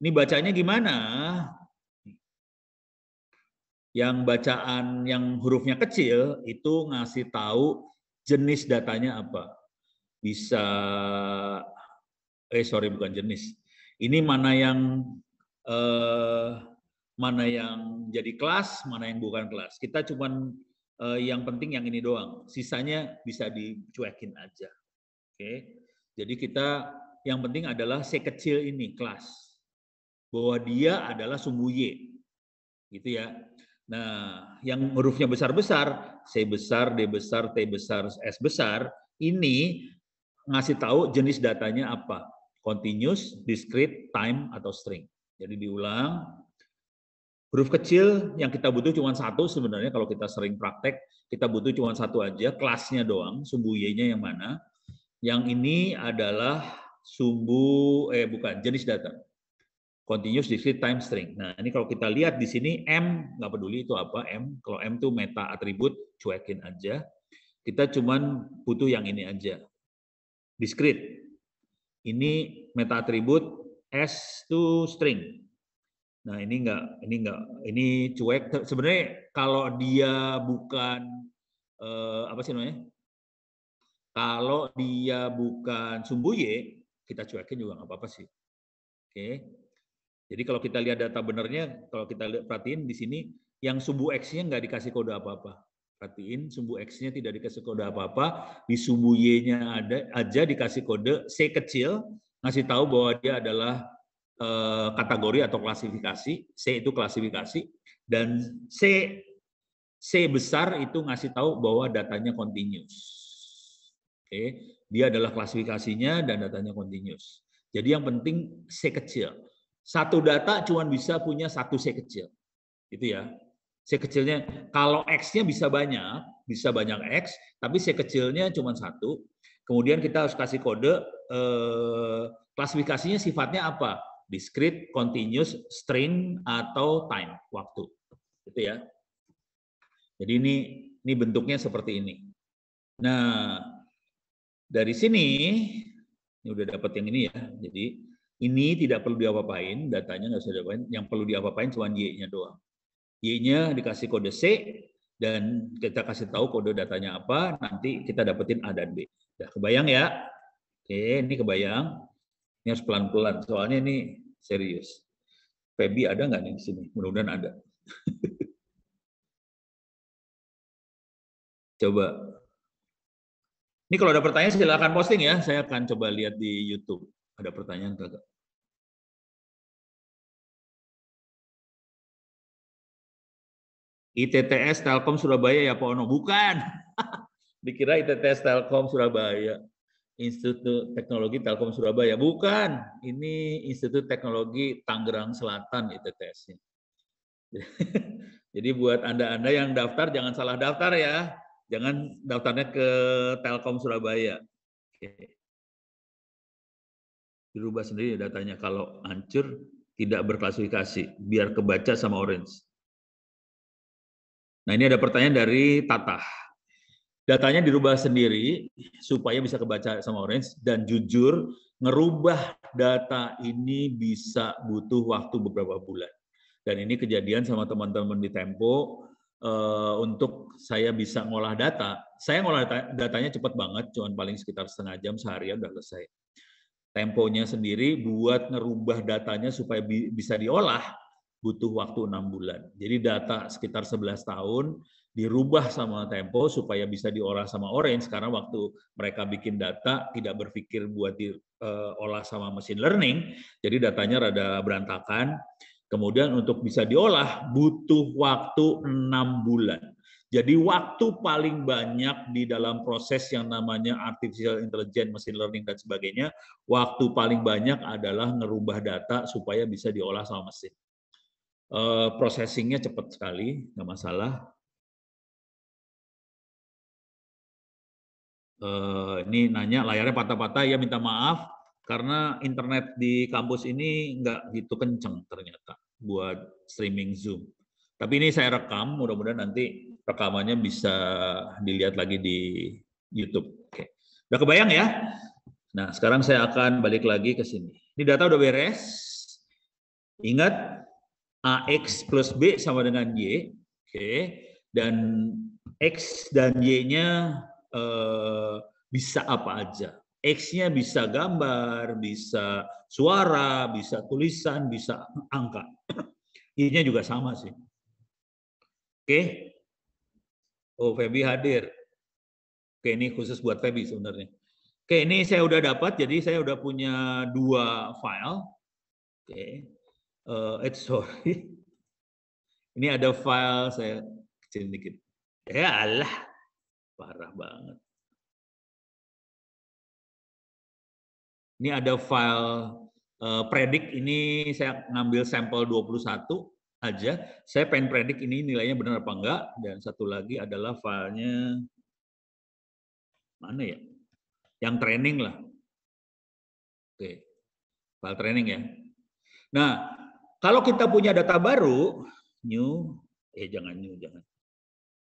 Ini bacanya gimana? Yang bacaan yang hurufnya kecil itu ngasih tahu jenis datanya apa. Bisa, eh sorry bukan jenis. Ini mana yang eh, mana yang jadi kelas, mana yang bukan kelas. Kita cuman eh, yang penting yang ini doang. Sisanya bisa dicuekin aja. Oke. Jadi kita yang penting adalah kecil ini kelas bahwa dia adalah sumbu Y. Gitu ya. Nah, yang hurufnya besar-besar, C besar, D besar, T besar, S besar, ini ngasih tahu jenis datanya apa. Continuous, discrete, time, atau string. Jadi diulang. Huruf kecil yang kita butuh cuma satu sebenarnya kalau kita sering praktek, kita butuh cuma satu aja, kelasnya doang, sumbu Y-nya yang mana. Yang ini adalah sumbu, eh bukan, jenis data. Continuous discrete time string. Nah ini kalau kita lihat di sini M, nggak peduli itu apa M, kalau M itu meta atribut, cuekin aja. Kita cuma butuh yang ini aja, discrete. Ini meta atribut S to string. Nah ini enggak, ini enggak, ini cuek. Sebenarnya kalau dia bukan eh, apa sih namanya? Kalau dia bukan sumbu y kita cuekin juga nggak apa-apa sih. Oke. Jadi kalau kita lihat data benernya, kalau kita lihat perhatiin di sini yang sumbu X-nya nggak dikasih kode apa-apa. Perhatiin sumbu X-nya tidak dikasih kode apa-apa, di sumbu Y-nya ada aja dikasih kode C kecil, ngasih tahu bahwa dia adalah eh, kategori atau klasifikasi, C itu klasifikasi, dan C C besar itu ngasih tahu bahwa datanya continuous. Oke, dia adalah klasifikasinya dan datanya continuous. Jadi yang penting C kecil. Satu data cuma bisa punya satu C kecil. Itu ya. C kecilnya kalau X-nya bisa banyak, bisa banyak X, tapi C kecilnya cuma satu. Kemudian kita harus kasih kode eh, klasifikasinya sifatnya apa? Discrete, continuous, string atau time, waktu. Gitu ya. Jadi ini ini bentuknya seperti ini. Nah, dari sini ini udah dapat yang ini ya. Jadi ini tidak perlu diapa-apain, datanya nggak usah diapa-apain. Yang perlu diapa-apain cuma Y-nya doang. Y-nya dikasih kode C dan kita kasih tahu kode datanya apa, nanti kita dapetin A dan B ya kebayang ya? Oke, ini kebayang. Ini harus pelan-pelan, soalnya ini serius. Febi ada nggak nih di sini? Mudah-mudahan ada. (laughs) coba. Ini kalau ada pertanyaan silahkan posting ya. Saya akan coba lihat di YouTube. Ada pertanyaan kagak? ITTS Telkom Surabaya ya Pak Ono? Bukan. (laughs) dikira ITTS Telkom Surabaya, Institut Teknologi Telkom Surabaya. Bukan, ini Institut Teknologi Tangerang Selatan ITTS-nya. (laughs) Jadi buat Anda-Anda yang daftar, jangan salah daftar ya. Jangan daftarnya ke Telkom Surabaya. Oke. Dirubah sendiri datanya kalau hancur tidak berklasifikasi, biar kebaca sama orange. Nah ini ada pertanyaan dari Tatah datanya dirubah sendiri supaya bisa kebaca sama Orange dan jujur ngerubah data ini bisa butuh waktu beberapa bulan dan ini kejadian sama teman-teman di Tempo uh, untuk saya bisa ngolah data saya ngolah data, datanya cepat banget cuman paling sekitar setengah jam sehari udah selesai temponya sendiri buat ngerubah datanya supaya bi bisa diolah butuh waktu enam bulan jadi data sekitar 11 tahun dirubah sama Tempo supaya bisa diolah sama Orange karena waktu mereka bikin data tidak berpikir buat diolah eh, sama mesin learning jadi datanya rada berantakan kemudian untuk bisa diolah butuh waktu enam bulan jadi waktu paling banyak di dalam proses yang namanya artificial intelligence, machine learning dan sebagainya, waktu paling banyak adalah ngerubah data supaya bisa diolah sama mesin. Uh, processingnya cepat sekali, nggak masalah. Uh, ini nanya layarnya patah-patah ya minta maaf karena internet di kampus ini nggak gitu kenceng ternyata buat streaming Zoom. Tapi ini saya rekam, mudah-mudahan nanti rekamannya bisa dilihat lagi di YouTube. Oke. Udah kebayang ya? Nah, sekarang saya akan balik lagi ke sini. Ini data udah beres. Ingat, AX plus B sama dengan Y. Oke. Dan X dan Y-nya Eh, bisa apa aja. X-nya bisa gambar, bisa suara, bisa tulisan, bisa angka. (clears throat) y juga sama sih. Oke. Okay. Oh, Feby hadir. Oke, okay, ini khusus buat Feby sebenarnya. Oke, okay, ini saya udah dapat, jadi saya udah punya dua file. Oke, okay. uh, eh, eh, sorry. (laughs) Ini ada file, saya kecil dikit. Ya Allah, parah banget. Ini ada file uh, predik ini saya ngambil sampel 21 aja. Saya pengen predik ini nilainya benar apa enggak dan satu lagi adalah filenya mana ya? Yang training lah. Oke. File training ya. Nah, kalau kita punya data baru new eh jangan new jangan.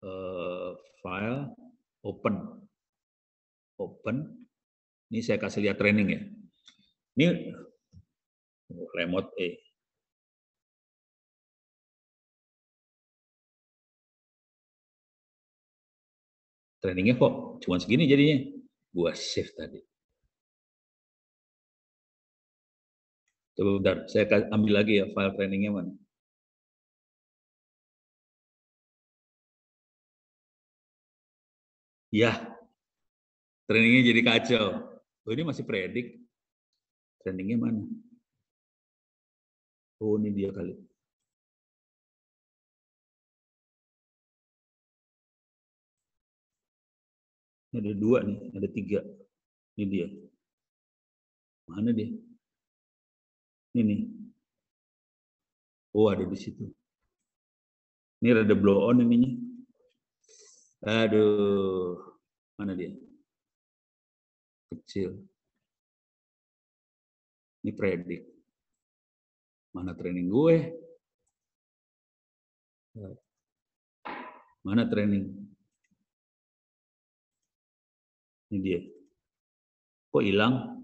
Uh, file open. Open. Ini saya kasih lihat training ya. Ini oh, remote E. Trainingnya kok cuma segini jadinya. Gua save tadi. Coba bentar, saya ambil lagi ya file trainingnya mana. Iya, trainingnya jadi kacau. Oh, ini masih predik. Trainingnya mana? Oh, ini dia kali. Ini ada dua nih, ada tiga. Ini dia. Mana dia? Ini nih. Oh, ada di situ. Ini ada blow on ininya. Aduh, mana dia? Kecil. Ini predik. Mana training gue? Mana training? Ini dia. Kok hilang?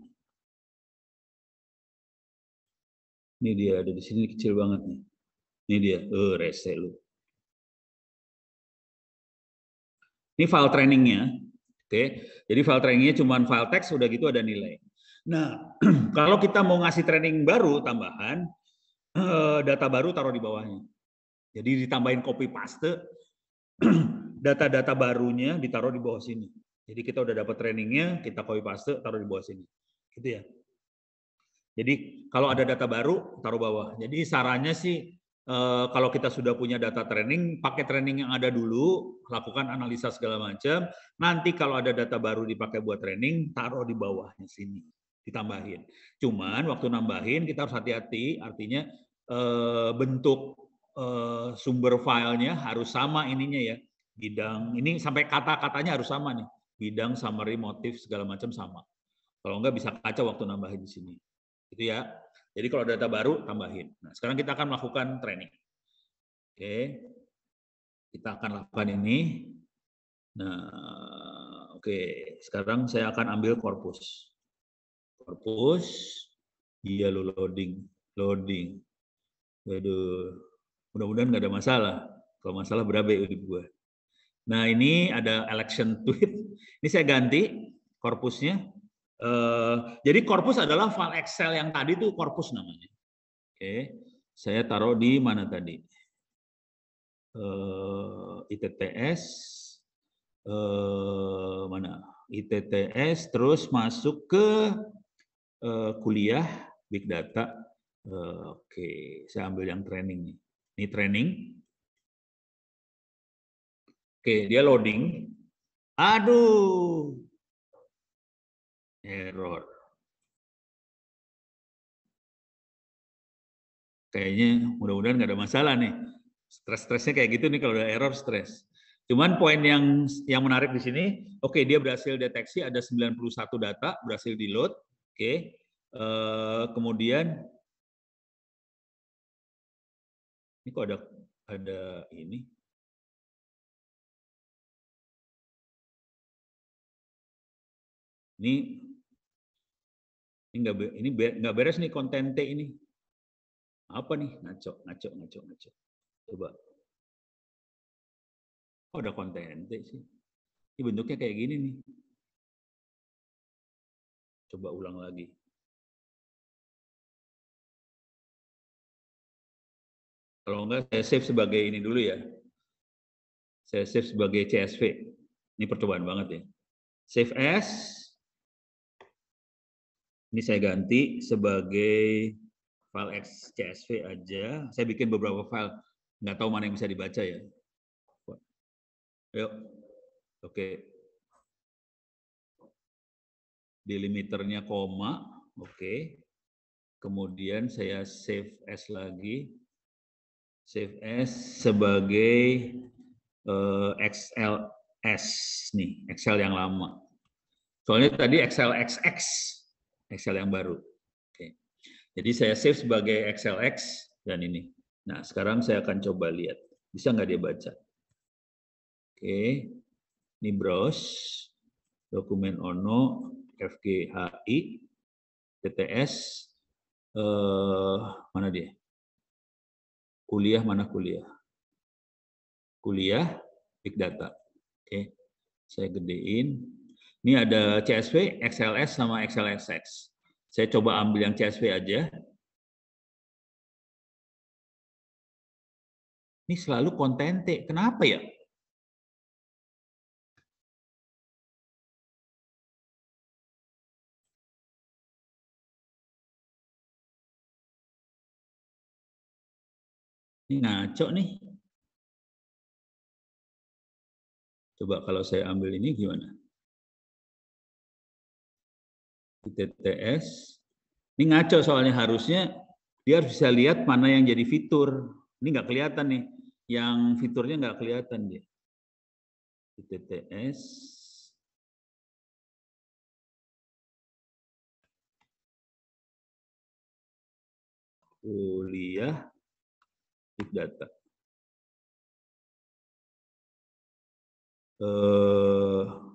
Ini dia ada di sini kecil banget nih. Ini dia. Eh, oh, rese lu. Ini file trainingnya. Oke. Okay. Jadi file trainingnya cuma file text sudah gitu ada nilai. Nah, (clears throat) kalau kita mau ngasih training baru tambahan, eh, data baru taruh di bawahnya. Jadi ditambahin copy paste (clears throat) data-data barunya ditaruh di bawah sini. Jadi kita udah dapat trainingnya, kita copy paste taruh di bawah sini. Gitu ya. Jadi kalau ada data baru taruh bawah. Jadi sarannya sih Eh, kalau kita sudah punya data training, pakai training yang ada dulu, lakukan analisa segala macam. Nanti kalau ada data baru dipakai buat training, taruh di bawahnya sini, ditambahin. Cuman waktu nambahin kita harus hati-hati, artinya uh, bentuk uh, sumber filenya harus sama ininya ya. Bidang ini sampai kata-katanya harus sama nih. Bidang, summary, motif segala macam sama. Kalau enggak bisa kaca waktu nambahin di sini. Itu ya. Jadi kalau ada data baru, tambahin. Nah, sekarang kita akan melakukan training. Oke. Kita akan lakukan ini. Nah, oke. Sekarang saya akan ambil korpus. Korpus. dia lo loading. Loading. Waduh. Mudah-mudahan nggak ada masalah. Kalau masalah berabe di gua. Nah, ini ada election tweet. Ini saya ganti korpusnya Eh, jadi korpus adalah file Excel yang tadi itu korpus namanya. Oke, okay. saya taruh di mana tadi? Uh, eh, ITTS uh, eh, mana? ITTS terus masuk ke uh, kuliah big data. Uh, Oke, okay. saya ambil yang training nih. Ini training. Oke, okay, dia loading. Aduh, error. Kayaknya mudah-mudahan nggak ada masalah nih. Stres-stresnya kayak gitu nih kalau ada error stres. Cuman poin yang yang menarik di sini, oke okay, dia berhasil deteksi ada 91 data berhasil di load, oke. Okay. Uh, eh, kemudian ini kok ada ada ini ini ini nggak ini nggak beres nih konten T ini apa nih ngaco ngaco ngaco ngaco coba kok oh, ada konten T sih ini bentuknya kayak gini nih coba ulang lagi kalau enggak saya save sebagai ini dulu ya saya save sebagai CSV ini percobaan banget ya save as ini saya ganti sebagai file CSV aja. Saya bikin beberapa file, nggak tahu mana yang bisa dibaca ya. Ayo, oke. Delimiternya koma, oke. Kemudian saya save as lagi. Save as sebagai uh, eh, XLS nih, Excel yang lama. Soalnya tadi Excel XLXX Excel yang baru. Oke. Jadi saya save sebagai Excel X dan ini. Nah, sekarang saya akan coba lihat. Bisa nggak dia baca? Oke. Ini browse. Dokumen ONO, FGHI, TTS. Eh, mana dia? Kuliah, mana kuliah? Kuliah, Big Data. Oke. Saya gedein. Ini ada CSV, XLS, sama XLSX. Saya coba ambil yang CSV aja. Ini selalu konten T. Kenapa ya? Ini ngaco nih. Coba kalau saya ambil ini gimana? di TTS. Ini ngaco soalnya harusnya dia harus bisa lihat mana yang jadi fitur. Ini nggak kelihatan nih, yang fiturnya nggak kelihatan dia. Di TTS. Kuliah big data. Eh, uh,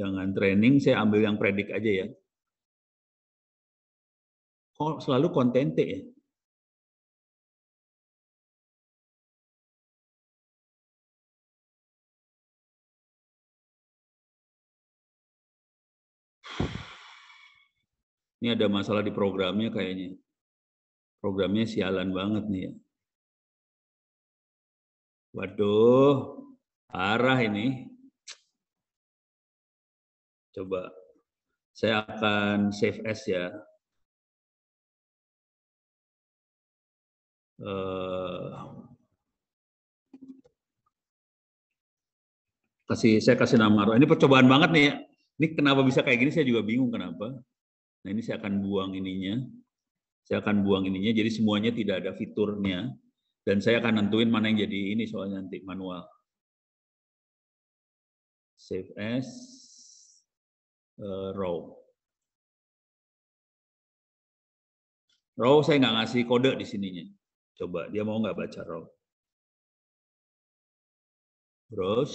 jangan training, saya ambil yang predik aja ya. Oh, selalu konten T ya. Ini ada masalah di programnya kayaknya. Programnya sialan banget nih ya. Waduh, parah ini. Coba saya akan save as ya. Uh, kasih saya kasih nama Ini percobaan banget nih. Ya. Ini kenapa bisa kayak gini saya juga bingung kenapa. Nah ini saya akan buang ininya. Saya akan buang ininya. Jadi semuanya tidak ada fiturnya. Dan saya akan nentuin mana yang jadi ini soalnya nanti manual. Save as. Eh, row. Row saya nggak ngasih kode di sininya. Coba dia mau nggak baca row. Terus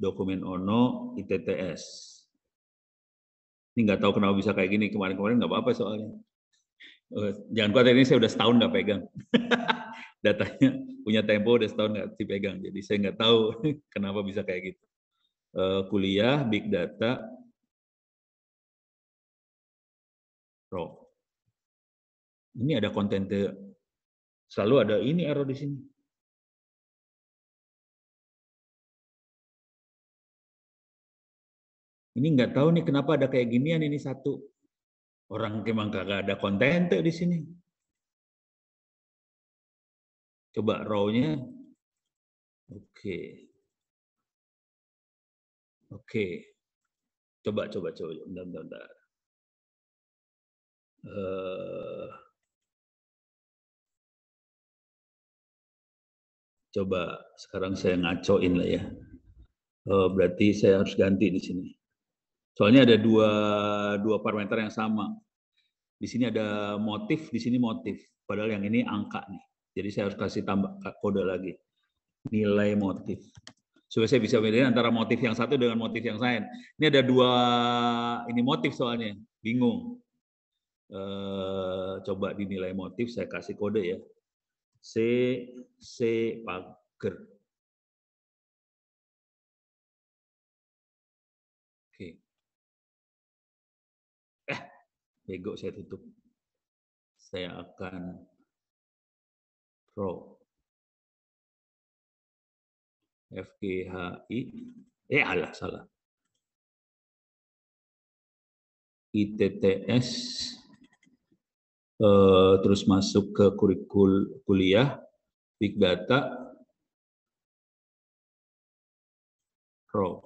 dokumen ono ITTS. Ini nggak tahu kenapa bisa kayak gini kemarin-kemarin nggak apa-apa soalnya. Eh, jangan khawatir ini saya udah setahun nggak pegang. (laughs) Datanya punya tempo udah setahun nggak dipegang. Jadi saya nggak tahu (laughs) kenapa bisa kayak gitu. Eh, kuliah big data raw. Ini ada konten selalu ada ini error di sini. Ini nggak tahu nih kenapa ada kayak ginian ini satu. Orang memang kagak ada konten di sini. Coba rownya. Oke. Okay. Oke. Okay. Coba, coba, coba. Bentar, bentar, bentar. Eh, coba sekarang saya ngacoin lah ya. Eh, berarti saya harus ganti di sini. Soalnya ada dua dua parameter yang sama. Di sini ada motif, di sini motif. Padahal yang ini angka nih. Jadi saya harus kasih tambah kode lagi. Nilai motif supaya saya bisa bedain antara motif yang satu dengan motif yang lain. Ini ada dua ini motif soalnya, bingung eh, coba dinilai motif, saya kasih kode ya. C, C pagar. Oke. Eh, bego saya tutup. Saya akan h FGHI. Eh, alah, salah. ITTS uh, terus masuk ke kurikul kuliah big data Pro.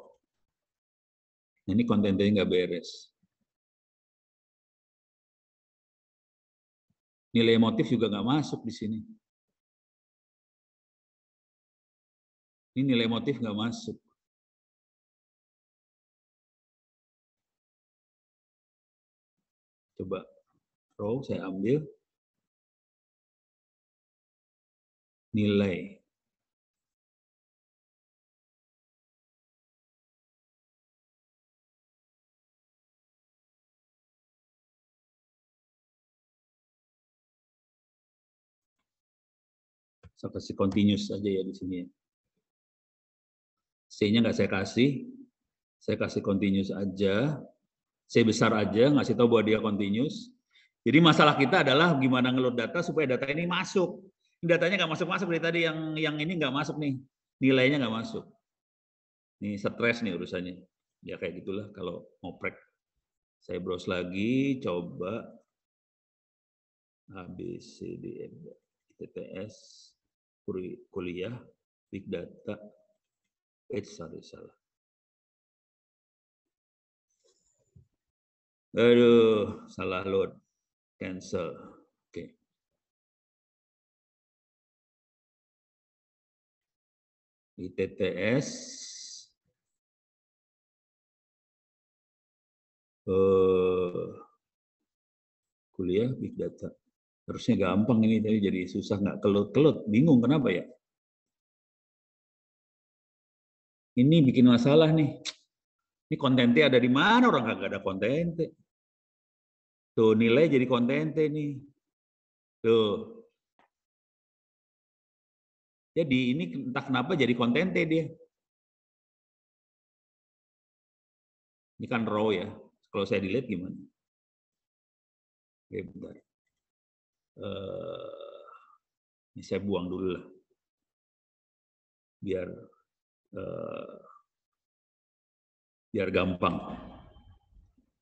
Ini kontennya nggak beres. Nilai motif juga nggak masuk di sini. Ini nilai motif nggak masuk. Coba row saya ambil nilai saya kasih continuous saja ya di sini ya. C-nya nggak saya kasih, saya kasih continuous aja, C besar aja, ngasih tahu buat dia continuous. Jadi masalah kita adalah gimana ngeload data supaya data ini masuk. Datanya nggak masuk-masuk dari tadi yang yang ini nggak masuk nih, nilainya nggak masuk. Ini stres nih urusannya. Ya kayak gitulah kalau ngoprek. Saya browse lagi, coba A B C D E TTS kuliah big data. Eh sorry salah. Aduh, salah load cancel. Oke. Okay. Di TTS eh, kuliah big data. Harusnya gampang ini tadi jadi susah nggak kelut-kelut, bingung kenapa ya? Ini bikin masalah nih. Ini kontennya ada di mana orang kagak ada kontennya. Tuh nilai jadi konten teh nih. Tuh. Jadi ini entah kenapa jadi konten teh dia. Ini kan raw ya. Kalau saya delete gimana? Oke, bentar. Uh, ini saya buang dulu lah. Biar uh, biar gampang.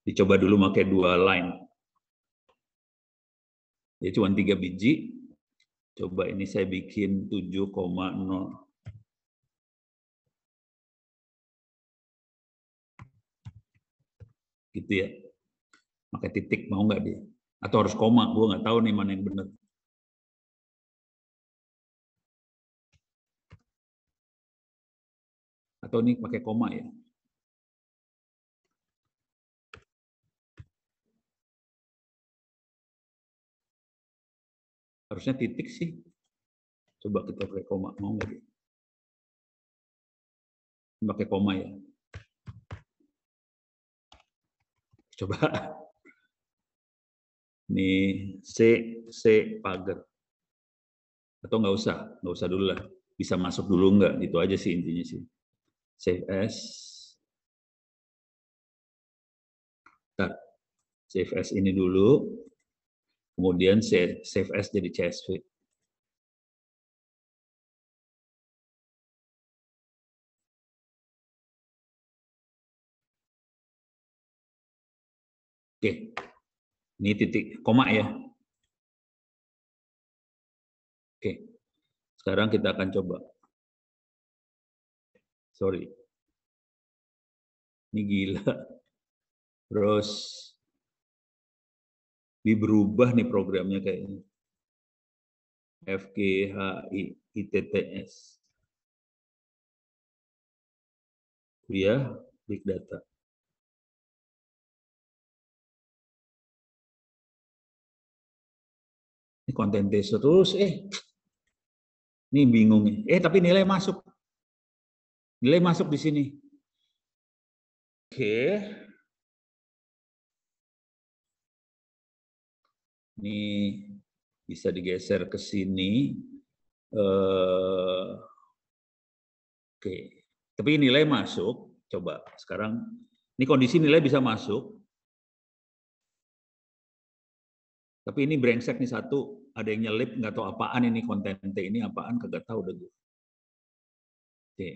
Dicoba dulu pakai dua line ya cuma tiga biji. Coba ini saya bikin 7,0. Gitu ya. Pakai titik mau nggak dia? Atau harus koma? Gue nggak tahu nih mana yang benar. Atau ini pakai koma ya? harusnya titik sih coba kita pakai koma mau nggak pakai koma ya coba nih C C pagar atau nggak usah nggak usah dulu lah bisa masuk dulu nggak itu aja sih intinya sih save as save as ini dulu kemudian save as jadi CSV. Oke, ini titik koma ya. Oke, sekarang kita akan coba. Sorry. Ini gila. Terus ini berubah nih programnya kayaknya. FGHI ITTS. Kuliah Big Data. Ini konten desa terus, eh. Ini bingung nih. Eh, tapi nilai masuk. Nilai masuk di sini. Oke. Okay. Ini bisa digeser ke sini. Uh, Oke, okay. tapi nilai masuk. Coba sekarang, ini kondisi nilai bisa masuk. Tapi ini brengsek nih satu, ada yang nyelip nggak tahu apaan ini konten T ini apaan kagak tahu deh gue. Oke, okay.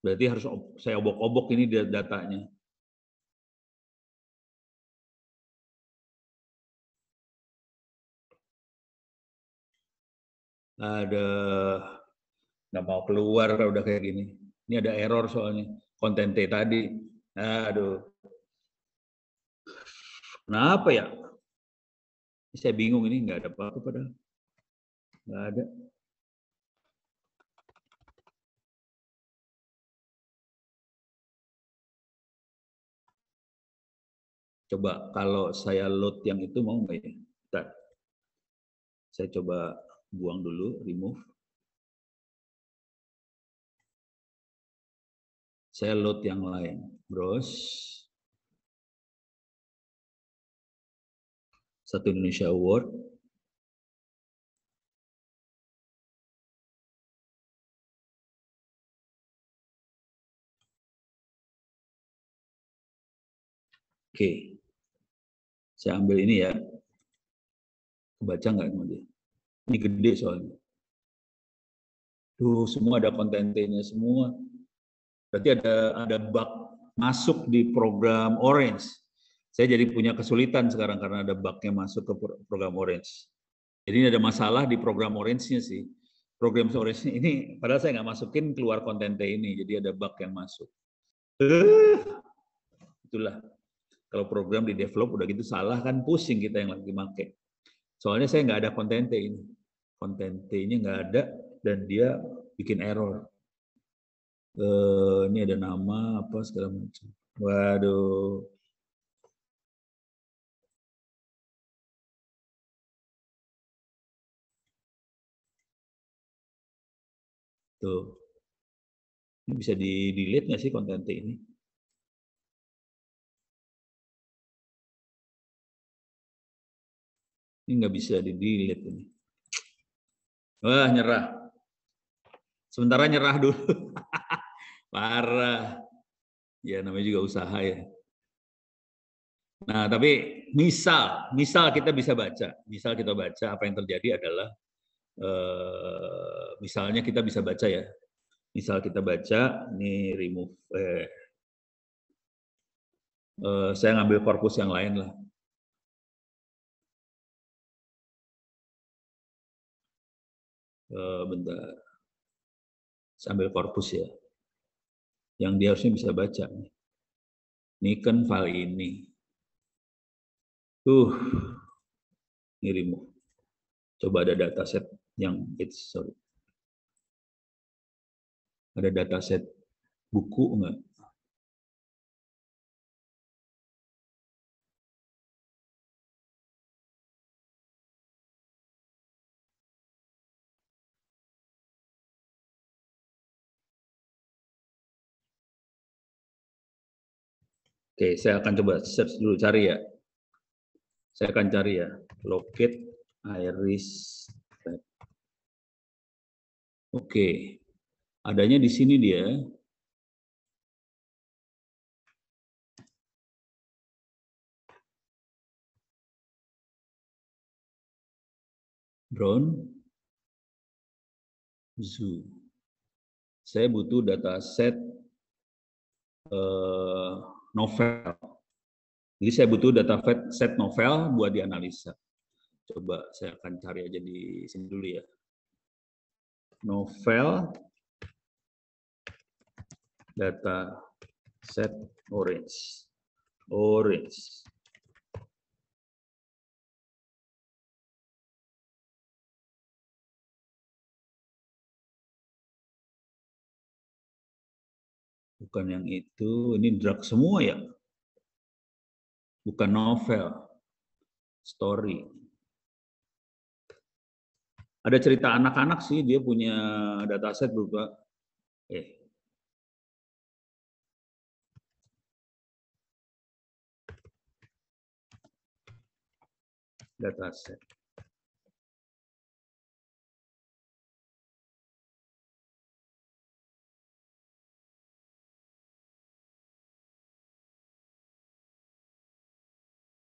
berarti harus saya obok-obok ini datanya. ada nggak mau keluar udah kayak gini. Ini ada error soalnya konten T tadi. Aduh. Kenapa ya? Saya bingung ini nggak ada apa-apa padahal. Nggak ada. Coba kalau saya load yang itu mau nggak ya? Bentar. Saya coba buang dulu, remove. Saya load yang lain, browse. Satu Indonesia Award. Oke. Saya ambil ini ya. Kebaca nggak kemudian? Ini gede soalnya. Tuh semua ada konten-kontennya semua. Berarti ada ada bug masuk di program Orange. Saya jadi punya kesulitan sekarang karena ada bugnya masuk ke program Orange. Jadi ini ada masalah di program Orange-nya sih. Program orange ini padahal saya nggak masukin keluar konten T ini, jadi ada bug yang masuk. Eh, itulah kalau program di develop udah gitu salah kan pusing kita yang lagi pakai. Soalnya saya nggak ada konten T ini. Konten T ini nggak ada dan dia bikin error. Uh, ini ada nama apa segala macam. Waduh. Tuh. Ini bisa di delete nggak sih konten T ini? Ini nggak bisa dilihat delete ini. Wah nyerah. Sementara nyerah dulu. (laughs) Parah. Ya namanya juga usaha ya. Nah tapi misal, misal kita bisa baca. Misal kita baca apa yang terjadi adalah eh, misalnya kita bisa baca ya. Misal kita baca, ini remove, eh, eh, saya ngambil korpus yang lain lah. Eh, bentar sambil korpus ya yang dia harusnya bisa baca ini kan file ini tuh ngirimu coba ada dataset yang it's sorry ada dataset buku enggak Oke, saya akan coba search dulu cari ya. Saya akan cari ya. Locate iris Oke. Oke. Adanya di sini dia. Drone. zoo. Saya butuh data set eh, novel. Jadi saya butuh data set novel buat dianalisa. Coba saya akan cari aja di sini dulu ya. Novel data set orange. Orange. bukan yang itu. Ini drug semua ya. Bukan novel. Story. Ada cerita anak-anak sih, dia punya dataset berupa eh dataset.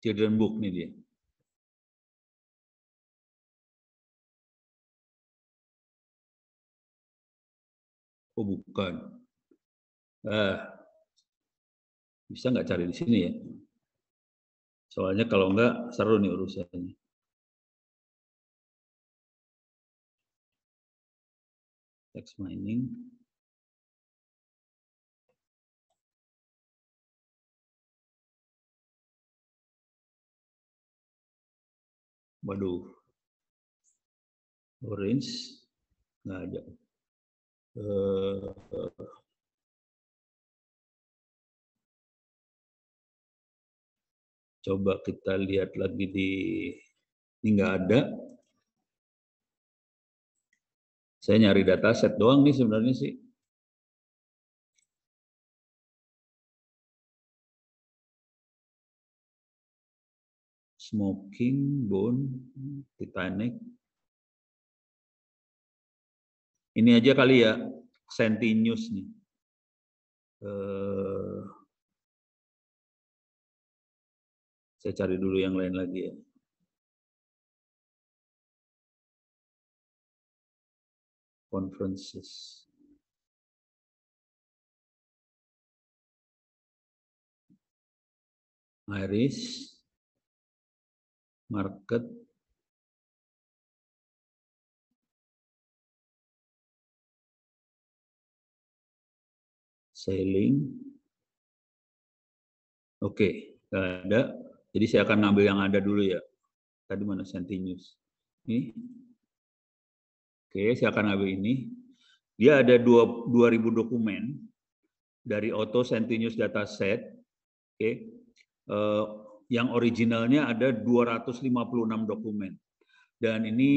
children book nih dia. Oh bukan. Eh, bisa nggak cari di sini ya? Soalnya kalau nggak seru nih urusannya. Text mining. Waduh. Orange nggak ada. Eh, coba kita lihat lagi di ini nggak ada. Saya nyari data dataset doang nih sebenarnya sih. Smoking, Bone, Titanic. Ini aja kali ya, Senti nih. Uh, saya cari dulu yang lain lagi ya. Conferences. Iris market selling oke okay, ada jadi saya akan ambil yang ada dulu ya tadi mana Sentinus ini oke okay, saya akan ambil ini dia ada dua ribu dokumen dari Auto data set oke okay. Eh, yang originalnya ada 256 dokumen. Dan ini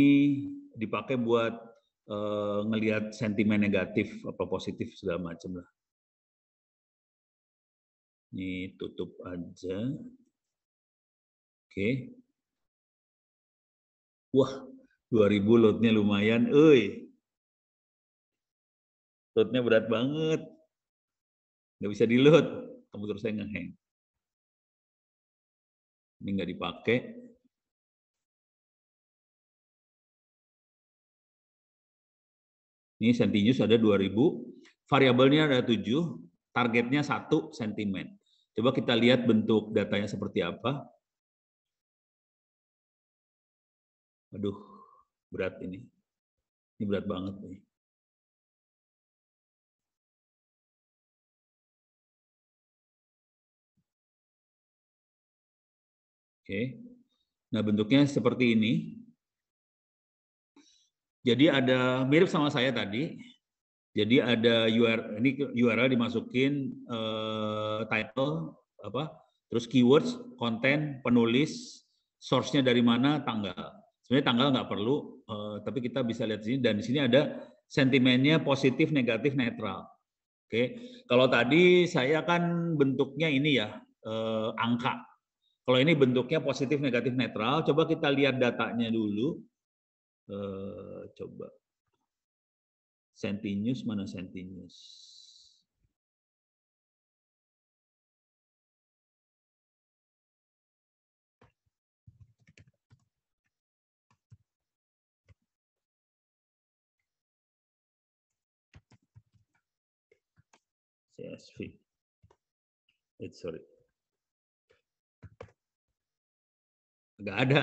dipakai buat uh, ngelihat sentimen negatif apa positif segala macam lah. Ini tutup aja. Oke. Okay. Wah, 2000 lotnya lumayan, euy. Lotnya berat banget. Nggak bisa di load. Komputer saya ngeheng. Ini nggak dipakai. Ini sentinews ada 2000, variabelnya ada 7, targetnya 1 sentimen. Coba kita lihat bentuk datanya seperti apa. Aduh, berat ini. Ini berat banget nih. Oke. Nah, bentuknya seperti ini. Jadi ada mirip sama saya tadi. Jadi ada URL ini URL dimasukin uh, title apa? Terus keywords, konten, penulis, source-nya dari mana, tanggal. Sebenarnya tanggal nggak perlu, uh, tapi kita bisa lihat di sini dan di sini ada sentimennya positif, negatif, netral. Oke. Kalau tadi saya kan bentuknya ini ya, uh, angka kalau ini bentuknya positif, negatif, netral, coba kita lihat datanya dulu. Uh, coba. Sentinews mana Yes, CSV. It's sorry. nggak ada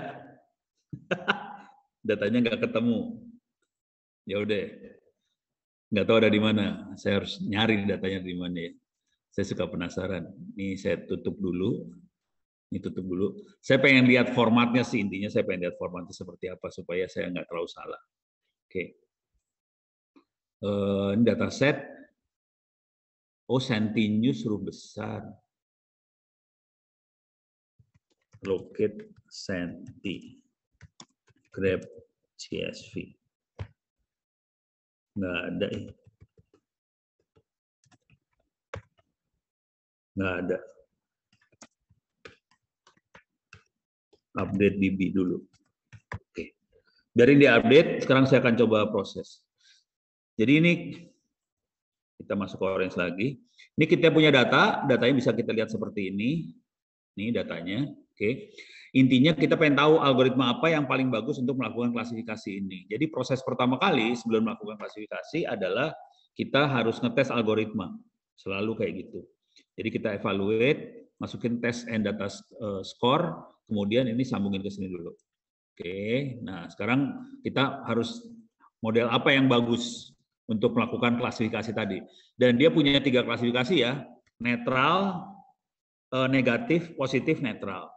(laughs) datanya nggak ketemu ya udah nggak tahu ada di mana saya harus nyari datanya di mana ya saya suka penasaran ini saya tutup dulu ini tutup dulu saya pengen lihat formatnya sih intinya saya pengen lihat formatnya seperti apa supaya saya nggak terlalu salah oke okay. uh, eh, ini data set oh senti besar locate senti grab csv nggak ada eh. nggak ada update DB dulu oke dari di update sekarang saya akan coba proses jadi ini kita masuk ke orange lagi ini kita punya data datanya bisa kita lihat seperti ini ini datanya Oke. Intinya kita pengen tahu algoritma apa yang paling bagus untuk melakukan klasifikasi ini. Jadi proses pertama kali sebelum melakukan klasifikasi adalah kita harus ngetes algoritma. Selalu kayak gitu. Jadi kita evaluate, masukin test and data eh, score, kemudian ini sambungin ke sini dulu. Oke. Nah, sekarang kita harus model apa yang bagus untuk melakukan klasifikasi tadi. Dan dia punya tiga klasifikasi ya, netral, eh, negatif, positif, netral.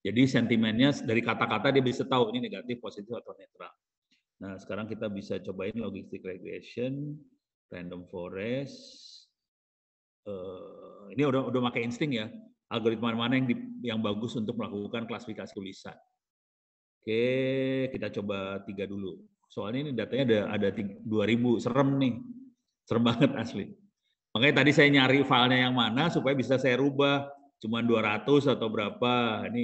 Jadi sentimennya dari kata-kata dia bisa tahu ini negatif, positif atau netral. Nah, sekarang kita bisa cobain logistik regression, random forest. Uh, ini udah udah pakai insting ya. Algoritma mana yang di, yang bagus untuk melakukan klasifikasi tulisan. Oke, kita coba tiga dulu. Soalnya ini datanya ada ada dua ribu serem nih. Serem banget asli. Makanya tadi saya nyari filenya yang mana supaya bisa saya rubah cuma 200 atau berapa. Ini,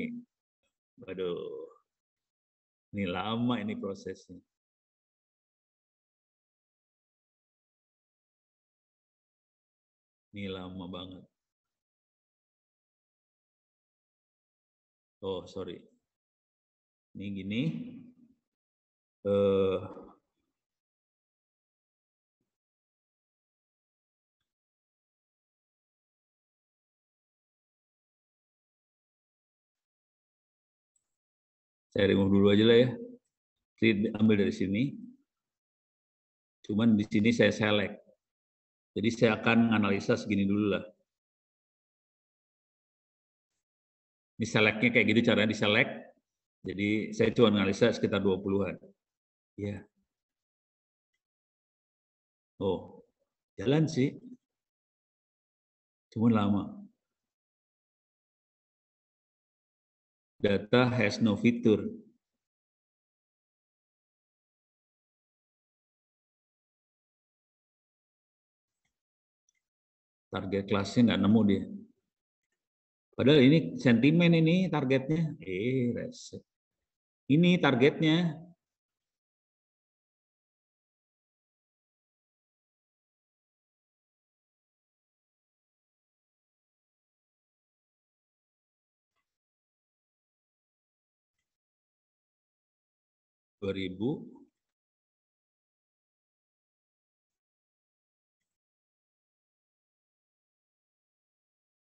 aduh, ini lama ini prosesnya. Ini lama banget. Oh, sorry. Ini gini. Uh, Saya remove dulu aja lah ya. Jadi ambil dari sini. Cuman di sini saya select. Jadi saya akan analisa segini dulu lah. Ini selectnya kayak gitu caranya di select. Jadi saya cuma analisa sekitar 20-an. Ya. Oh, jalan sih. Cuman lama. data has no feature. Target kelasnya nggak nemu dia. Padahal ini sentimen ini targetnya. Eh, reset. Ini targetnya. 2000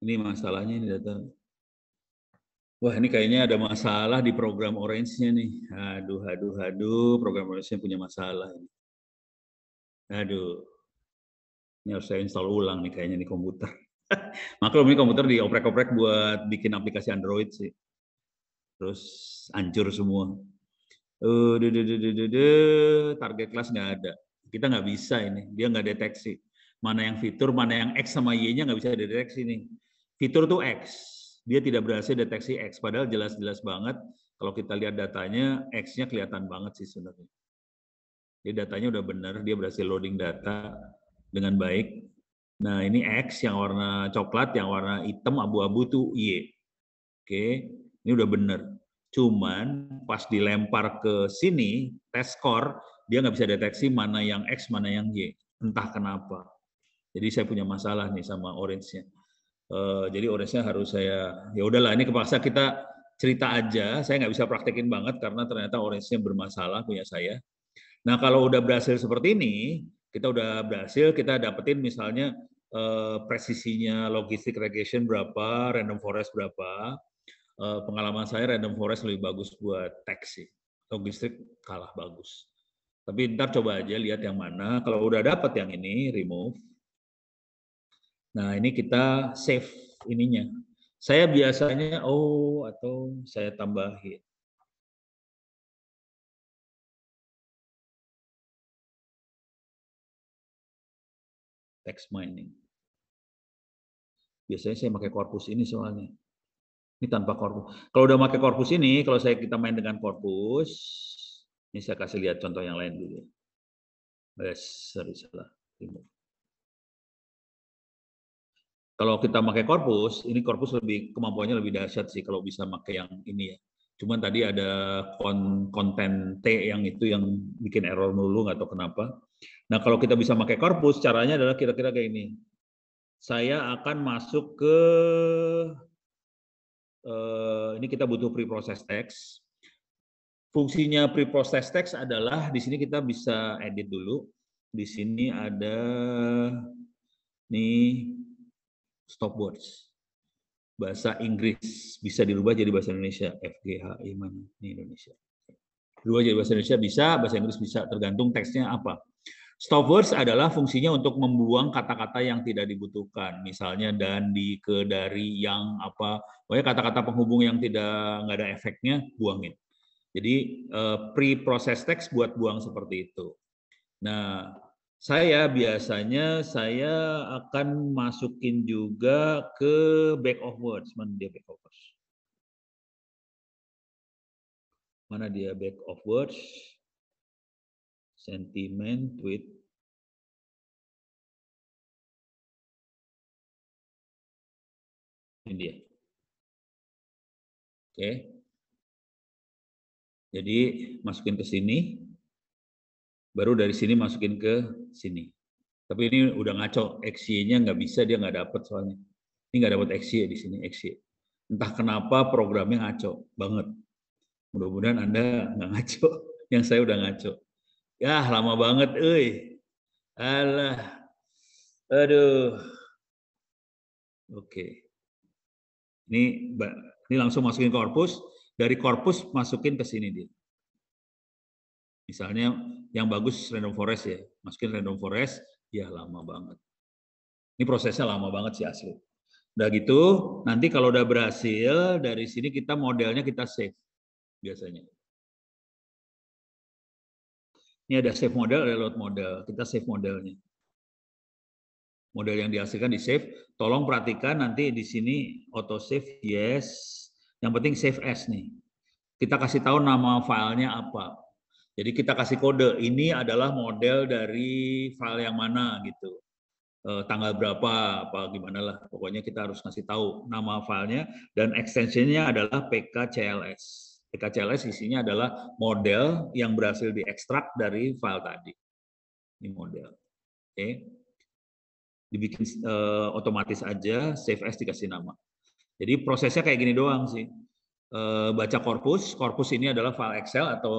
ini masalahnya ini data wah ini kayaknya ada masalah di program orange-nya nih aduh aduh aduh program orange-nya punya masalah aduh ini harus saya install ulang nih kayaknya nih komputer (laughs) maklum ini komputer dioprek-oprek buat bikin aplikasi Android sih terus hancur semua uh, de, de, de, de, de, target kelas nggak ada. Kita nggak bisa ini, dia nggak deteksi. Mana yang fitur, mana yang X sama Y-nya nggak bisa deteksi nih. Fitur tuh X, dia tidak berhasil deteksi X, padahal jelas-jelas banget kalau kita lihat datanya, X-nya kelihatan banget sih sebenarnya. Jadi datanya udah benar, dia berhasil loading data dengan baik. Nah ini X yang warna coklat, yang warna hitam abu-abu tuh Y. Oke, ini udah benar. Cuman pas dilempar ke sini, tes skor, dia nggak bisa deteksi mana yang X, mana yang Y. Entah kenapa. Jadi saya punya masalah nih sama orange-nya. Uh, jadi orange-nya harus saya, ya udahlah ini kepaksa kita cerita aja. Saya nggak bisa praktekin banget karena ternyata orange-nya bermasalah punya saya. Nah kalau udah berhasil seperti ini, kita udah berhasil, kita dapetin misalnya eh, presisinya logistik regression berapa, random forest berapa, Eh, pengalaman saya Random Forest lebih bagus buat teks sih. Logistik kalah bagus. Tapi ntar coba aja lihat yang mana. Kalau udah dapat yang ini, remove. Nah ini kita save ininya. Saya biasanya oh atau saya tambahin. Text mining. Biasanya saya pakai korpus ini soalnya. Ini tanpa korpus. Kalau udah pakai korpus ini, kalau saya kita main dengan korpus, ini saya kasih lihat contoh yang lain dulu. Yes, sorry, salah. Kalau kita pakai korpus, ini korpus lebih kemampuannya lebih dahsyat sih kalau bisa pakai yang ini ya. Cuman tadi ada kon konten T yang itu yang bikin error mulu nggak tahu kenapa. Nah kalau kita bisa pakai korpus, caranya adalah kira-kira kayak ini. Saya akan masuk ke Eh, ini kita butuh pre-process text. Fungsinya pre-process text adalah di sini kita bisa edit dulu. Di sini ada nih stop words. Bahasa Inggris bisa dirubah jadi bahasa Indonesia. FGH Iman Ini Indonesia. Dua jadi bahasa Indonesia bisa, bahasa Inggris bisa, tergantung teksnya apa. Stop adalah fungsinya untuk membuang kata-kata yang tidak dibutuhkan, misalnya dan di ke dari yang apa, pokoknya kata-kata penghubung yang tidak nggak ada efeknya buangin. Jadi eh, pre-process text buat buang seperti itu. Nah, saya biasanya saya akan masukin juga ke back of words, mana dia back of words? Mana dia back of words? sentiment with India. dia. Oke. Jadi masukin ke sini, baru dari sini masukin ke sini. Tapi ini udah ngaco, XY-nya nggak bisa, dia nggak dapet soalnya. Ini nggak dapet XY di sini, XY. Entah kenapa programnya ngaco banget. Mudah-mudahan Anda nggak ngaco, (laughs) yang saya udah ngaco. Ya lama banget euy. Alah. Aduh. Oke. ini Ini ini langsung masukin korpus, dari korpus masukin ke sini dia. Misalnya yang bagus random forest ya, masukin random forest, ya lama banget. Ini prosesnya lama banget sih asli. Udah gitu, nanti kalau udah berhasil dari sini kita modelnya kita save biasanya. Ini ada save model, ada load model. Kita save modelnya. Model yang dihasilkan di save. Tolong perhatikan nanti di sini auto save yes. Yang penting save as nih. Kita kasih tahu nama filenya apa. Jadi kita kasih kode. Ini adalah model dari file yang mana gitu. E, tanggal berapa apa gimana lah. Pokoknya kita harus kasih tahu nama filenya dan extensionnya adalah pkcls. PKCLS isinya adalah model yang berhasil diekstrak dari file tadi. Ini model. Oke. Dibikin uh, otomatis aja, save as dikasih nama. Jadi prosesnya kayak gini doang sih. Uh, baca korpus, korpus ini adalah file Excel atau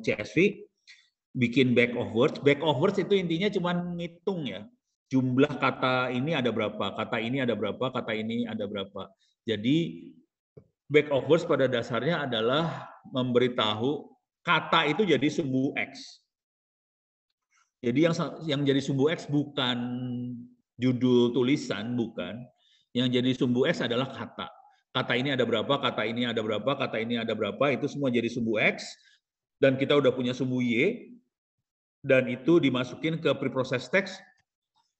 CSV, bikin back of words. Back of words itu intinya cuma ngitung ya. Jumlah kata ini ada berapa, kata ini ada berapa, kata ini ada berapa. Jadi Back of words pada dasarnya adalah memberitahu kata itu jadi sumbu X. Jadi yang yang jadi sumbu X bukan judul tulisan, bukan. Yang jadi sumbu X adalah kata. Kata ini ada berapa, kata ini ada berapa, kata ini ada berapa, itu semua jadi sumbu X. Dan kita udah punya sumbu Y, dan itu dimasukin ke preprocess text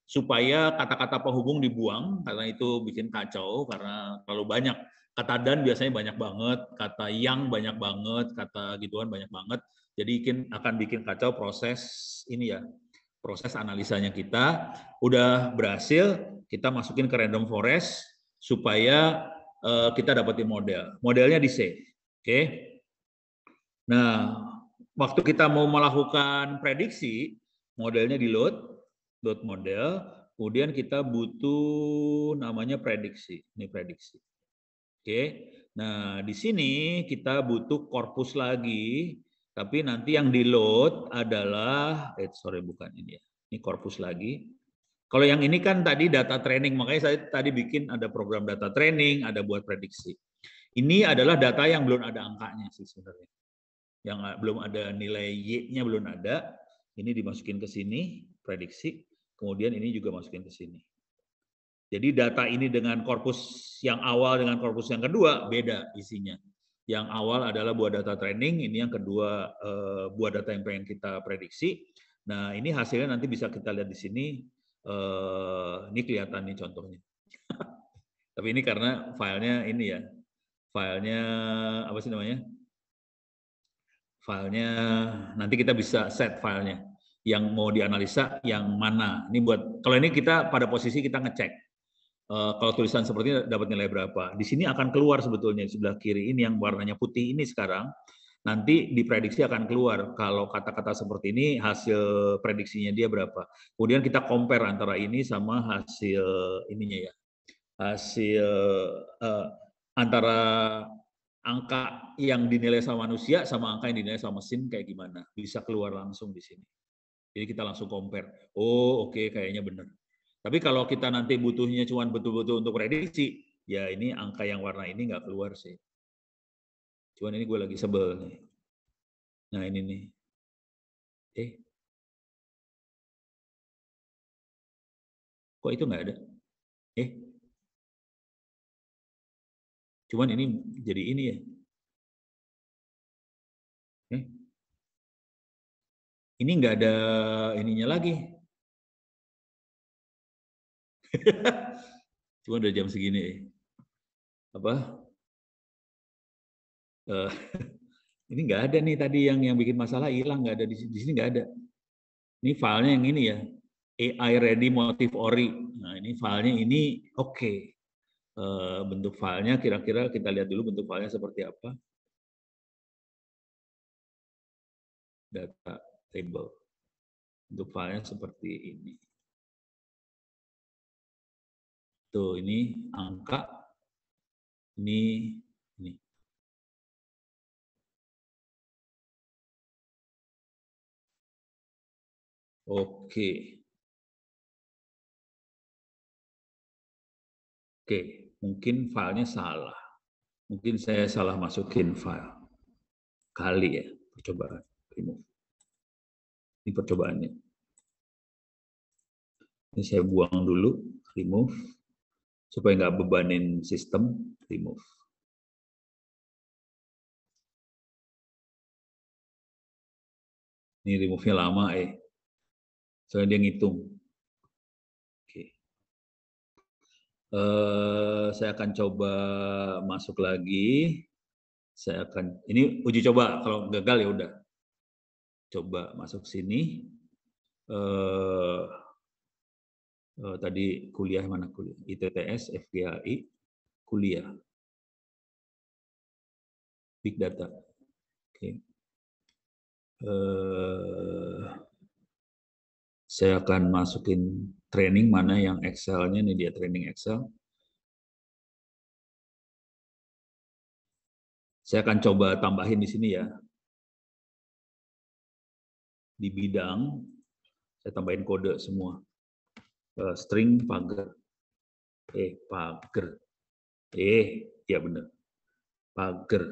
supaya kata-kata penghubung dibuang, karena itu bikin kacau, karena terlalu banyak kata dan biasanya banyak banget, kata yang banyak banget, kata gituan banyak banget. Jadi akan bikin kacau proses ini ya, proses analisanya kita. Udah berhasil, kita masukin ke random forest supaya uh, kita dapetin model. Modelnya di C. Oke. Okay? Nah, waktu kita mau melakukan prediksi, modelnya di load, load model, kemudian kita butuh namanya prediksi. Ini prediksi. Oke. Nah, di sini kita butuh korpus lagi, tapi nanti yang di load adalah eh sorry bukan ini ya. Ini korpus lagi. Kalau yang ini kan tadi data training, makanya saya tadi bikin ada program data training, ada buat prediksi. Ini adalah data yang belum ada angkanya sih sebenarnya. Yang eh, belum ada nilai Y-nya belum ada. Ini dimasukin ke sini, prediksi. Kemudian ini juga masukin ke sini. Jadi data ini dengan korpus yang awal dengan korpus yang kedua beda isinya. Yang awal adalah buah data training, ini yang kedua eh, buah data yang pengen kita prediksi. Nah ini hasilnya nanti bisa kita lihat di sini. Eh, ini kelihatan nih contohnya. (laughs) Tapi ini karena filenya ini ya, filenya apa sih namanya? Filenya nanti kita bisa set filenya yang mau dianalisa yang mana. Ini buat kalau ini kita pada posisi kita ngecek Eh, kalau tulisan seperti ini dapat nilai berapa. Di sini akan keluar sebetulnya di sebelah kiri ini yang warnanya putih ini sekarang nanti diprediksi akan keluar kalau kata-kata seperti ini hasil prediksinya dia berapa. Kemudian kita compare antara ini sama hasil ininya ya. Hasil uh, antara angka yang dinilai sama manusia sama angka yang dinilai sama mesin kayak gimana. Bisa keluar langsung di sini. Jadi kita langsung compare. Oh, oke okay, kayaknya benar. Tapi kalau kita nanti butuhnya cuma betul-betul untuk prediksi, ya ini angka yang warna ini nggak keluar sih. Cuman ini gue lagi sebel Nah ini nih. Eh. Kok itu nggak ada? Eh. Cuman ini jadi ini ya. Eh. Ini nggak ada ininya lagi (laughs) Cuma udah jam segini. Apa? Uh, (laughs) ini nggak ada nih tadi yang yang bikin masalah hilang nggak ada di, di sini nggak ada. Ini filenya yang ini ya. AI ready motif ori. Nah ini filenya ini oke. Okay. Uh, eh, bentuk filenya kira-kira kita lihat dulu bentuk filenya seperti apa. Data table. Bentuk filenya seperti ini. Tuh, ini angka. Ini, ini. Oke. Oke, mungkin filenya salah. Mungkin saya salah masukin file. Kali ya, percobaan. Remove. Ini percobaannya. Ini saya buang dulu, remove supaya nggak bebanin sistem remove ini remove-nya lama eh soalnya dia ngitung Uh, saya akan coba masuk lagi. Saya akan ini uji coba kalau gagal ya udah. Coba masuk sini. Uh, uh, tadi kuliah mana kuliah ITTS FGAI kuliah big data oke okay. uh, eh, saya akan masukin training mana yang Excel-nya ini dia training Excel saya akan coba tambahin di sini ya di bidang saya tambahin kode semua Eh, string pagar eh pagar eh ya benar pagar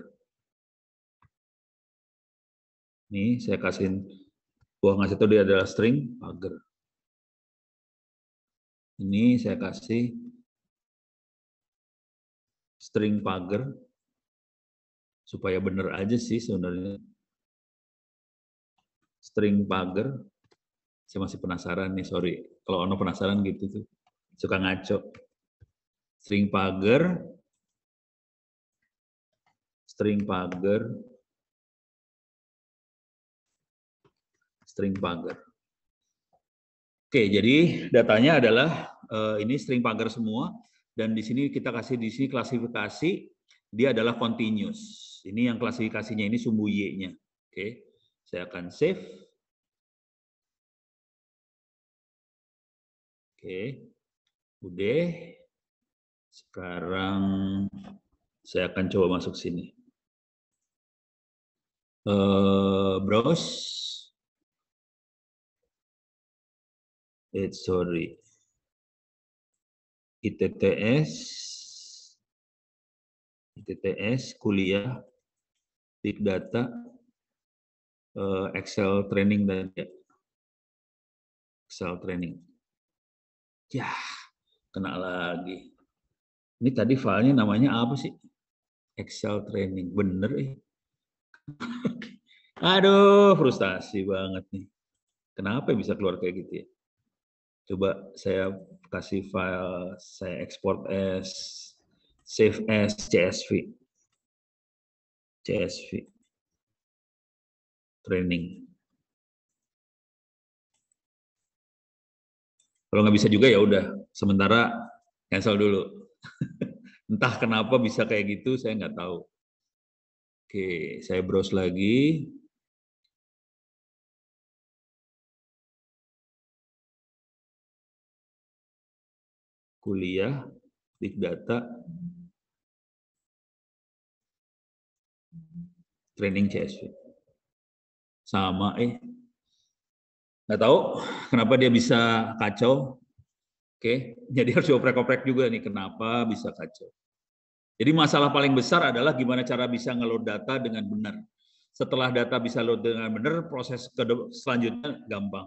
ini saya kasih buah ngasih tahu dia adalah string pagar ini saya kasih string pagar supaya benar aja sih sebenarnya string pagar saya masih penasaran nih sorry kalau ono penasaran gitu tuh. Suka ngaco. String pagar. String pagar. String pagar. Oke, jadi datanya adalah eh, ini string pagar semua dan di sini kita kasih di sini klasifikasi dia adalah continuous. Ini yang klasifikasinya ini sumbu y-nya. Oke. Saya akan save. Oke, udah. Sekarang saya akan coba masuk sini. Uh, bros. It's eh, sorry. ITTS. ITTS kuliah Big Data uh, Excel training dan ya. Excel training. Ya, kena lagi. Ini tadi filenya namanya apa sih? Excel training. Bener eh. (laughs) Aduh, frustasi banget nih. Kenapa bisa keluar kayak gitu ya? Coba saya kasih file, saya export as save as CSV. CSV. Training. Kalau nggak bisa juga ya udah, sementara cancel dulu. (laughs) Entah kenapa bisa kayak gitu, saya nggak tahu. Oke, saya browse lagi. Kuliah, big data, training CSV. Sama eh, nggak tahu kenapa dia bisa kacau. Oke, jadi harus dioprek-oprek juga nih kenapa bisa kacau. Jadi masalah paling besar adalah gimana cara bisa ngeload data dengan benar. Setelah data bisa load dengan benar, proses selanjutnya gampang.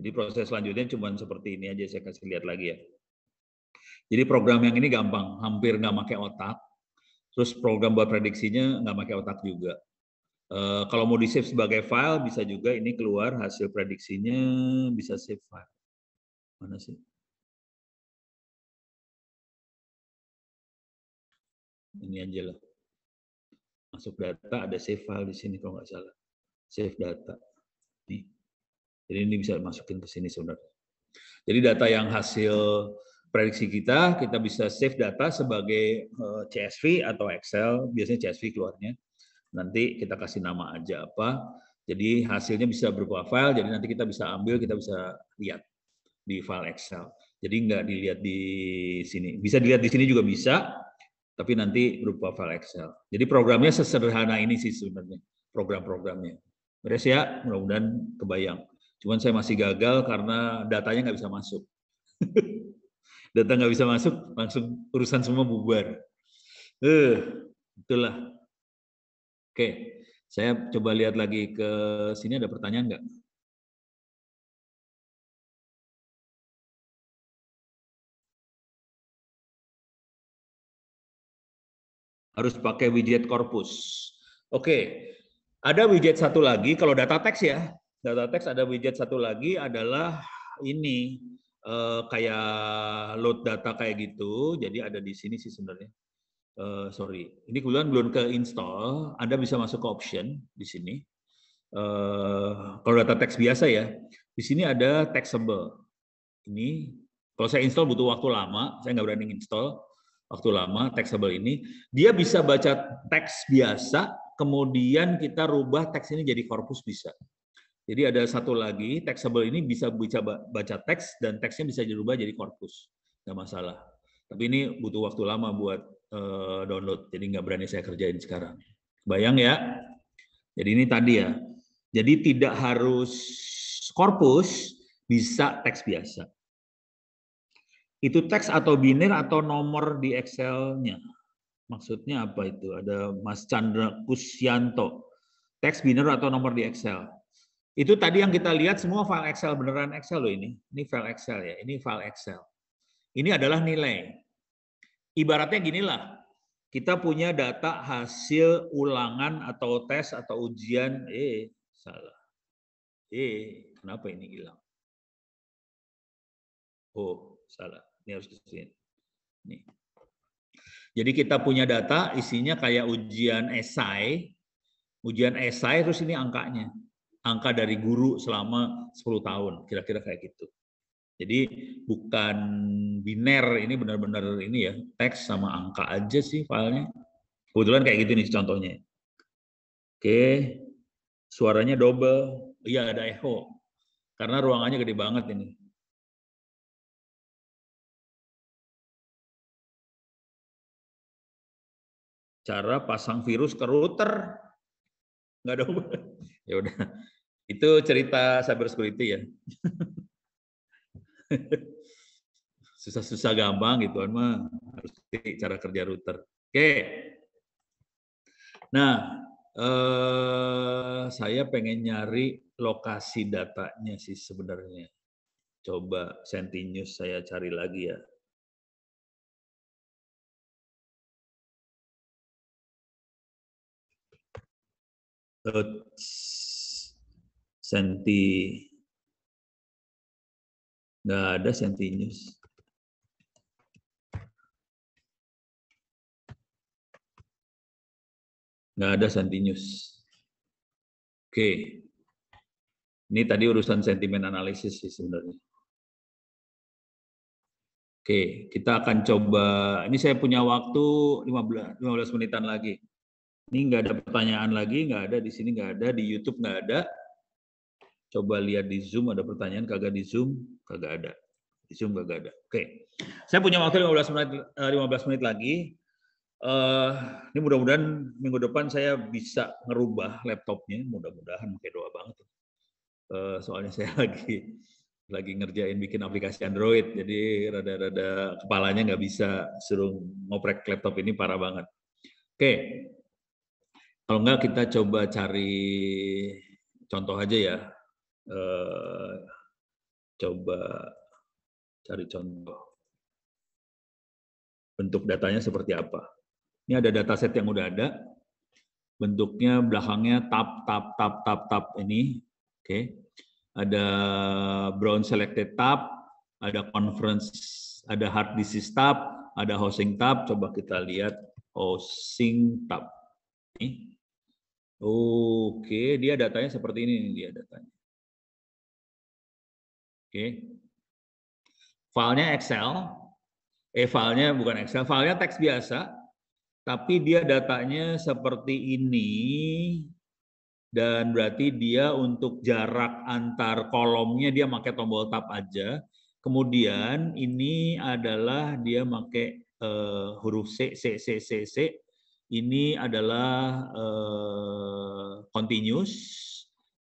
Jadi proses selanjutnya cuma seperti ini aja saya kasih lihat lagi ya. Jadi program yang ini gampang, hampir nggak pakai otak. Terus program buat prediksinya nggak pakai otak juga. Eh, kalau mau di-save sebagai file, bisa juga ini keluar hasil prediksinya bisa save file. Mana sih? Ini aja lah. Masuk data, ada save file di sini kalau nggak salah. Save data. Nih. Jadi ini bisa masukin ke sini sebenarnya. Jadi data yang hasil prediksi kita, kita bisa save data sebagai eh, CSV atau Excel, biasanya CSV keluarnya nanti kita kasih nama aja apa. Jadi hasilnya bisa berupa file, jadi nanti kita bisa ambil, kita bisa lihat di file Excel. Jadi nggak dilihat di sini. Bisa dilihat di sini juga bisa, tapi nanti berupa file Excel. Jadi programnya sesederhana ini sih sebenarnya, program-programnya. Beres ya, mudah-mudahan kebayang. Cuman saya masih gagal karena datanya nggak bisa masuk. (laughs) Data nggak bisa masuk, langsung urusan semua bubar. Eh, uh, itulah Oke, saya coba lihat lagi ke sini ada pertanyaan nggak? Harus pakai widget korpus. Oke, ada widget satu lagi kalau data teks ya. Data teks ada widget satu lagi adalah ini eh, kayak load data kayak gitu. Jadi ada di sini sih sebenarnya. Eh, sorry, ini kebetulan belum ke install, Anda bisa masuk ke option di sini. Uh, kalau data teks biasa ya, di sini ada taxable. Ini kalau saya install butuh waktu lama, saya nggak berani install waktu lama taxable ini. Dia bisa baca teks biasa, kemudian kita rubah teks ini jadi korpus bisa. Jadi ada satu lagi, taxable ini bisa baca, baca teks dan teksnya bisa dirubah jadi korpus. Nggak masalah. Tapi ini butuh waktu lama buat uh, download, jadi nggak berani saya kerjain sekarang. Bayang ya. Jadi ini tadi ya. Jadi tidak harus korpus, bisa teks biasa. Itu teks atau biner atau nomor di Excel-nya. Maksudnya apa itu? Ada Mas Chandra Kusyanto. Teks biner atau nomor di Excel. Itu tadi yang kita lihat semua file Excel beneran Excel loh ini. Ini file Excel ya. Ini file Excel. Ini adalah nilai. Ibaratnya ginilah, kita punya data hasil ulangan atau tes atau ujian, eh salah. Eh, kenapa ini hilang? Oh, salah. Ini harus kesini. Nih. Jadi kita punya data isinya kayak ujian esai, ujian esai terus ini angkanya. Angka dari guru selama 10 tahun, kira-kira kayak gitu. Jadi bukan biner ini benar-benar ini ya teks sama angka aja sih filenya. Kebetulan kayak gitu nih contohnya. Oke, suaranya double. Iya ada echo karena ruangannya gede banget ini. Cara pasang virus ke router nggak ada (laughs) ya udah itu cerita cyber security ya (laughs) Susah-susah gampang gitu kan mah harus cara kerja router. Oke. Okay. Nah, eh, saya pengen nyari lokasi datanya sih sebenarnya. Coba Sentinus saya cari lagi ya. Senti Nggak ada sentinus. Nggak ada sentinus. Oke. Ini tadi urusan sentimen analisis sih sebenarnya. Oke, kita akan coba. Ini saya punya waktu 15, 15 menitan lagi. Ini nggak ada pertanyaan lagi, nggak ada di sini, nggak ada di YouTube, nggak ada. Coba lihat di Zoom ada pertanyaan, kagak di Zoom, kagak ada. Di Zoom kagak ada. Oke. Saya punya waktu 15 menit 15 eh, menit lagi. Uh, ini mudah-mudahan minggu depan saya bisa ngerubah laptopnya, mudah-mudahan pakai doa banget. Uh, soalnya saya (laughs) lagi lagi ngerjain bikin aplikasi Android, jadi rada-rada kepalanya nggak bisa suruh ngoprek laptop ini parah banget. Oke, kalau nggak kita coba cari contoh aja ya eh, coba cari contoh bentuk datanya seperti apa. Ini ada data set yang udah ada, bentuknya belakangnya tap tap tap tap tap ini, oke. Okay. Ada brown selected tab, ada conference, ada hard disease tab, ada housing tab. Coba kita lihat housing tab. Oke, okay. dia datanya seperti ini dia datanya. Okay. Filenya Excel, eh filenya bukan Excel, filenya teks biasa, tapi dia datanya seperti ini dan berarti dia untuk jarak antar kolomnya dia pakai tombol tab aja. Kemudian ini adalah dia pakai uh, eh, huruf C, C, C, C, C. Ini adalah uh, continuous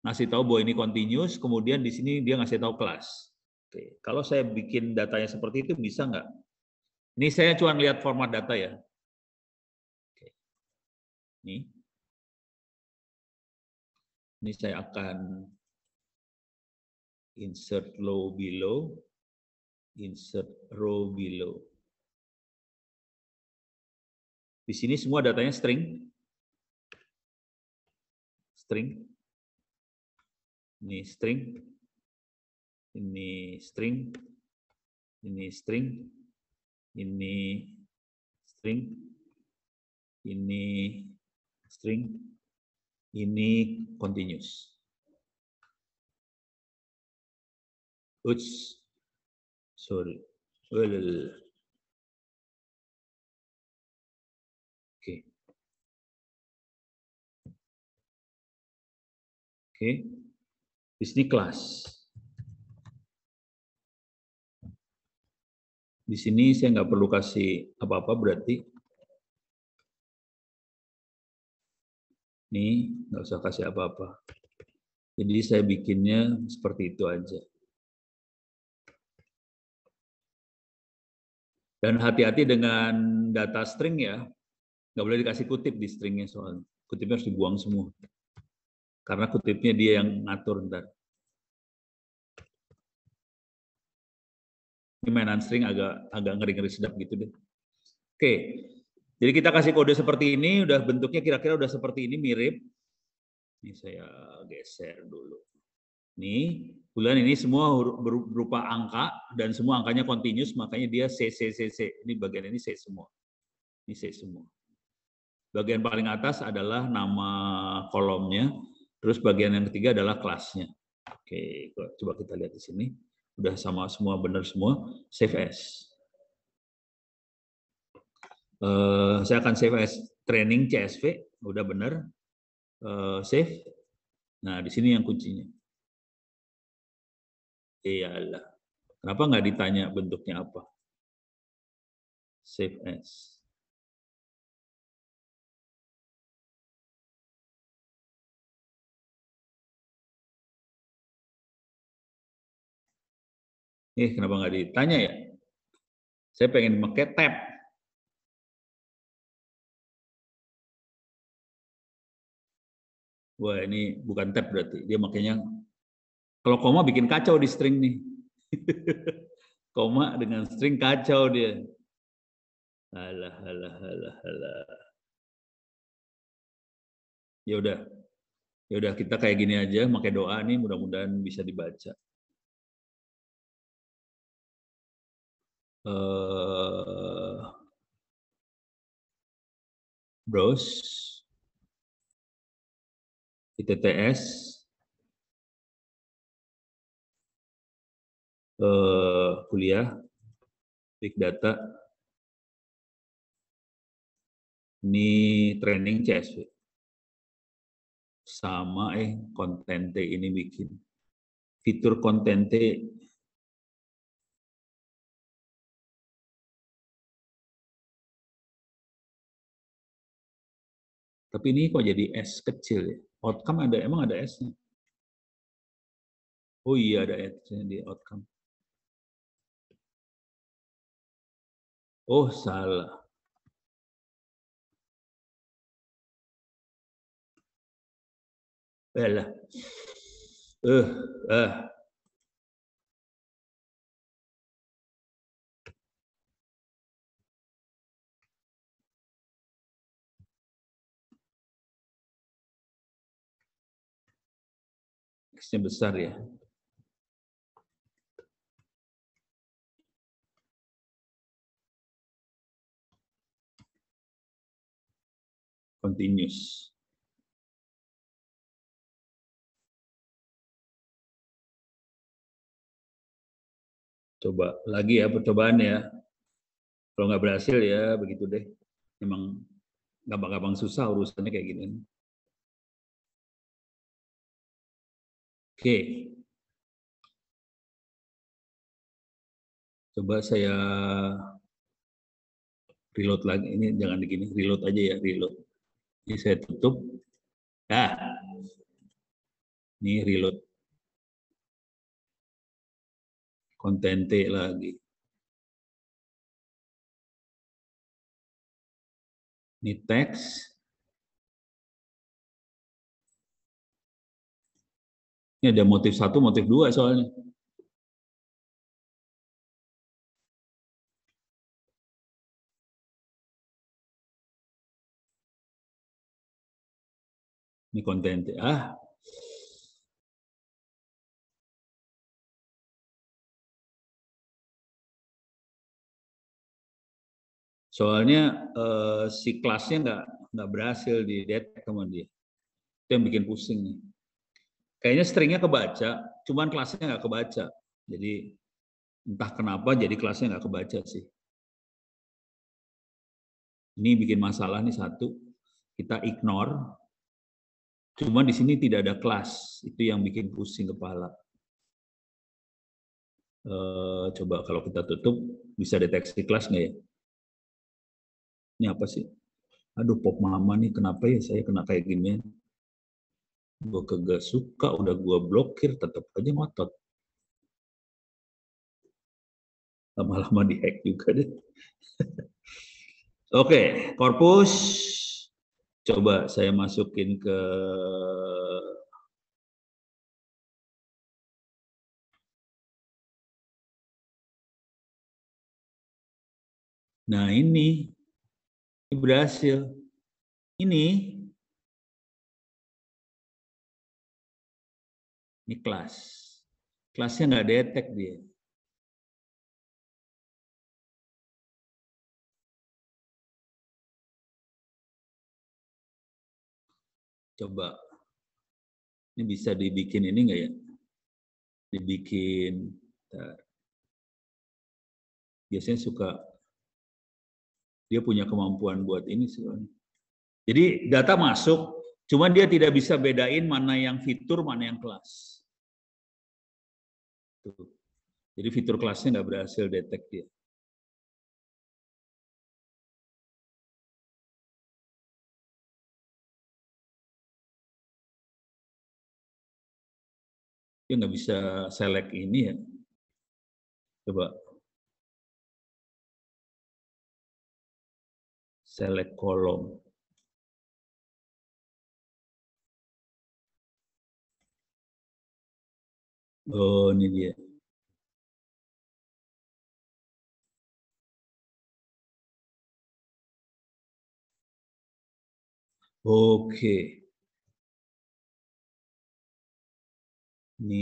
ngasih tahu bahwa ini continuous, kemudian di sini dia ngasih tahu kelas. Oke. Kalau saya bikin datanya seperti itu bisa nggak? Ini saya cuma lihat format data ya. Oke. Ini. Ini saya akan insert row below, insert row below. Di sini semua datanya string. String ini string, ini string, ini string, ini string, ini string, ini continuous. Oops, sorry. Well, okay. Okay. Disney kelas Di sini saya nggak perlu kasih apa-apa berarti. Ini nggak usah kasih apa-apa. Jadi saya bikinnya seperti itu aja. Dan hati-hati dengan data string ya. Nggak boleh dikasih kutip di stringnya soalnya. Kutipnya harus dibuang semua. Karena kutipnya dia yang ngatur ntar. Ini mainan string agak agak ngeri-ngeri sedap gitu deh. Oke, jadi kita kasih kode seperti ini, udah bentuknya kira-kira udah seperti ini mirip. Ini saya geser dulu. Nih, bulan ini semua berupa angka dan semua angkanya continuous, makanya dia C, C, C, C. Ini bagian ini C semua. Ini C semua. Bagian paling atas adalah nama kolomnya. Terus bagian yang ketiga adalah kelasnya. Oke, coba kita lihat di sini. Udah sama semua, benar semua. Save as. Uh, saya akan save as training CSV. Udah benar. Uh, save. Nah, di sini yang kuncinya. Iyalah. Kenapa nggak ditanya bentuknya apa? Save as. Eh, kenapa nggak ditanya ya? Saya pengen pakai tab. Wah, ini bukan tab berarti. Dia makanya kalau koma bikin kacau di string nih. (laughs) koma dengan string kacau dia. Alah, alah, alah, alah. Ya udah. Ya udah kita kayak gini aja, pakai doa nih mudah-mudahan bisa dibaca. uh, eh, browse ITTS uh, eh, kuliah big data ini training CSV sama eh konten T ini bikin fitur konten T Tapi ini kok jadi S kecil ya? Outcome ada, emang ada S-nya? Oh iya ada s di outcome. Oh salah. Baiklah. Eh, uh, Uh. Size-nya besar ya. Continuous. Coba lagi ya percobaan ya. Kalau nggak berhasil ya begitu deh. Emang gampang-gampang susah urusannya kayak gini. Oke. Coba saya reload lagi. Ini jangan begini, reload aja ya, reload. Ini saya tutup. Nah, ini reload. Konten T lagi. Ini teks. Ini ada motif satu, motif dua soalnya. Ini konten ah Soalnya eh, si kelasnya nggak nggak berhasil di detect sama dia. Itu yang bikin pusing nih kayaknya stringnya kebaca, cuman kelasnya nggak kebaca. Jadi entah kenapa jadi kelasnya nggak kebaca sih. Ini bikin masalah nih satu, kita ignore. Cuman di sini tidak ada kelas, itu yang bikin pusing kepala. E, coba kalau kita tutup, bisa deteksi kelas nggak ya? Ini apa sih? Aduh, pop mama nih, kenapa ya saya kena kayak gini? gue kagak suka udah gue blokir tetap aja ngotot lama-lama dihack juga deh (laughs) oke okay, korpus coba saya masukin ke Nah ini, ini berhasil. Ini Ini kelas. Kelasnya nggak detek dia. Coba. Ini bisa dibikin ini nggak ya? Dibikin. Bentar. Biasanya suka dia punya kemampuan buat ini sebenarnya. Jadi data masuk, cuman dia tidak bisa bedain mana yang fitur, mana yang kelas. Tuh. Gitu. Jadi fitur kelasnya tidak berhasil detek dia. Dia nggak bisa select ini ya. Coba. Select kolom. Oh, ini dia. Oke. Ini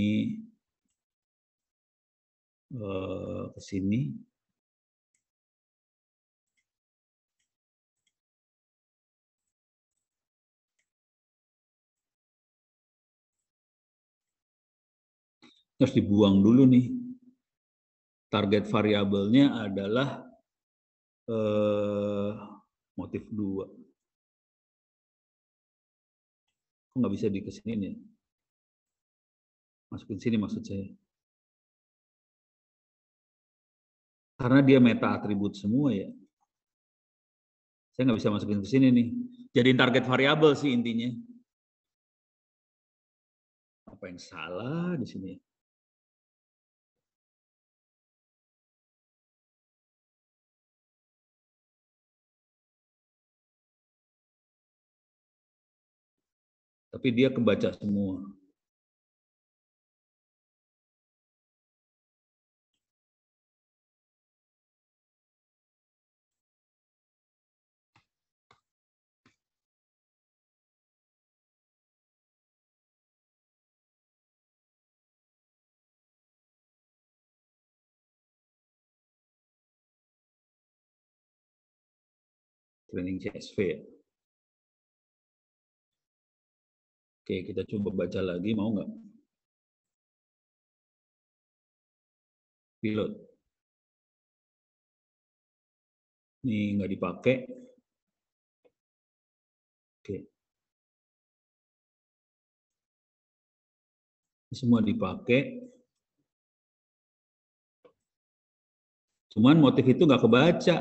uh, ke sini. harus dibuang dulu nih. Target variabelnya adalah eh, motif dua. Kok nggak bisa di kesini nih Masukin sini maksud saya. Karena dia meta atribut semua ya. Saya nggak bisa masukin ke sini nih. Jadi target variabel sih intinya. Apa yang salah di sini? tapi dia kebaca semua. training CSV ya. Oke, kita coba baca lagi, mau nggak? Pilot. Ini nggak dipakai. Oke. semua dipakai. Cuman motif itu nggak kebaca.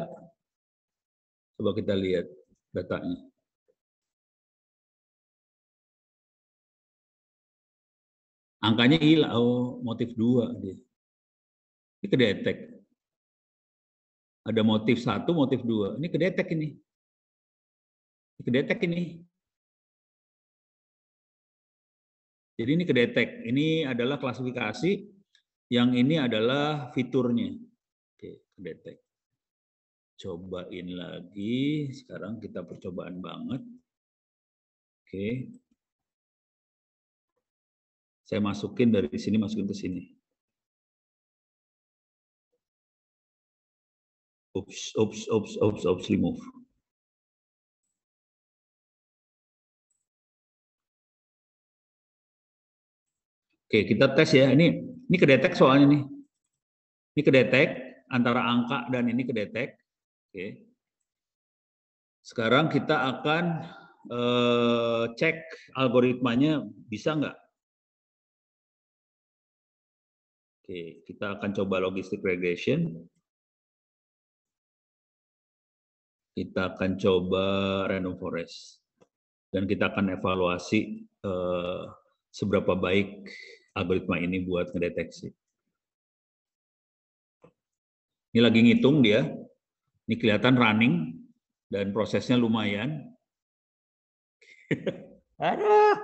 Coba kita lihat datanya. Angkanya hilang, oh, motif dua dia. Ini kedetek. Ada motif satu, motif dua. Ini kedetek ini. Ini kedetek ini. Jadi ini kedetek. Ini adalah klasifikasi. Yang ini adalah fiturnya. Oke, kedetek. Cobain lagi. Sekarang kita percobaan banget. Oke saya masukin dari sini masukin ke sini. Oops, oops, oops, oops, oops, remove. Oke, kita tes ya. Ini ini kedetek soalnya nih. Ini kedetek antara angka dan ini kedetek. Oke. Sekarang kita akan eh, cek algoritmanya bisa nggak Oke, kita akan coba logistik regression. Kita akan coba random forest. Dan kita akan evaluasi eh, seberapa baik algoritma ini buat ngedeteksi. Ini lagi ngitung dia. Ini kelihatan running dan prosesnya lumayan. (laughs) Ada.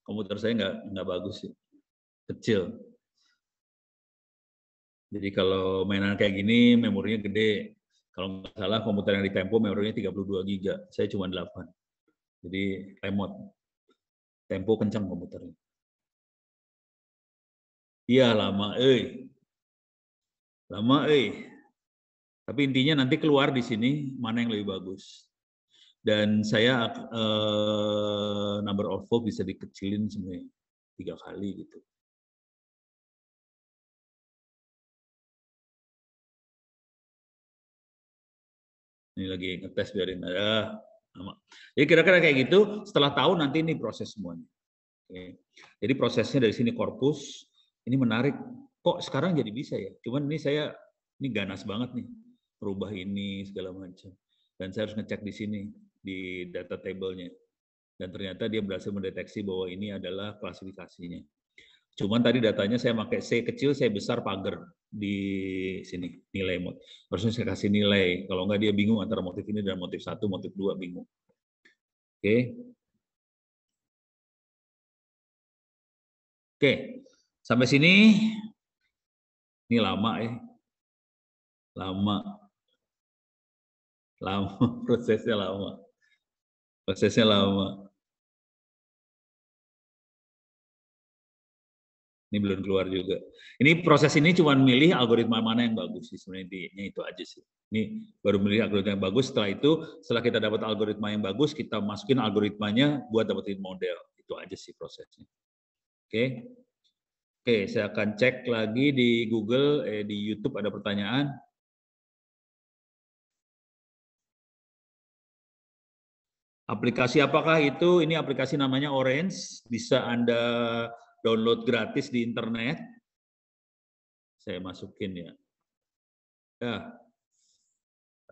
Komputer saya nggak nggak bagus sih, kecil. Jadi kalau mainan kayak gini memorinya gede. Kalau nggak salah komputer yang di Tempo memorinya 32 giga. Saya cuma 8. Jadi remote. Tempo kencang komputernya. Iya lama, eh. Lama, eh. Tapi intinya nanti keluar di sini mana yang lebih bagus. Dan saya eh, number of hope bisa dikecilin semuanya tiga kali gitu. ini lagi ngetes biarin ada Jadi kira-kira kayak gitu, setelah tahu nanti ini proses semuanya. Oke. Jadi prosesnya dari sini korpus, ini menarik. Kok sekarang jadi bisa ya? Cuman ini saya, ini ganas banget nih, merubah ini segala macam. Dan saya harus ngecek di sini, di data tablenya. Dan ternyata dia berhasil mendeteksi bahwa ini adalah klasifikasinya. Cuman tadi datanya saya pakai C kecil, saya besar pagar di sini nilai motif. Harusnya saya kasih nilai. Kalau nggak dia bingung antara motif ini dan motif satu, motif dua bingung. Oke. Oke. Sampai sini ini lama ya. Lama. Lama (laughs) prosesnya lama. Prosesnya lama. Ini belum keluar juga. Ini proses ini cuma milih algoritma mana yang bagus sih sebenarnya itu aja sih. Ini baru milih algoritma yang bagus. Setelah itu, setelah kita dapat algoritma yang bagus, kita masukin algoritmanya buat dapetin model. Itu aja sih prosesnya. Oke. Oke, saya akan cek lagi di Google, eh, di YouTube ada pertanyaan. Aplikasi apakah itu? Ini aplikasi namanya Orange. Bisa Anda download gratis di internet. Saya masukin ya. Ya.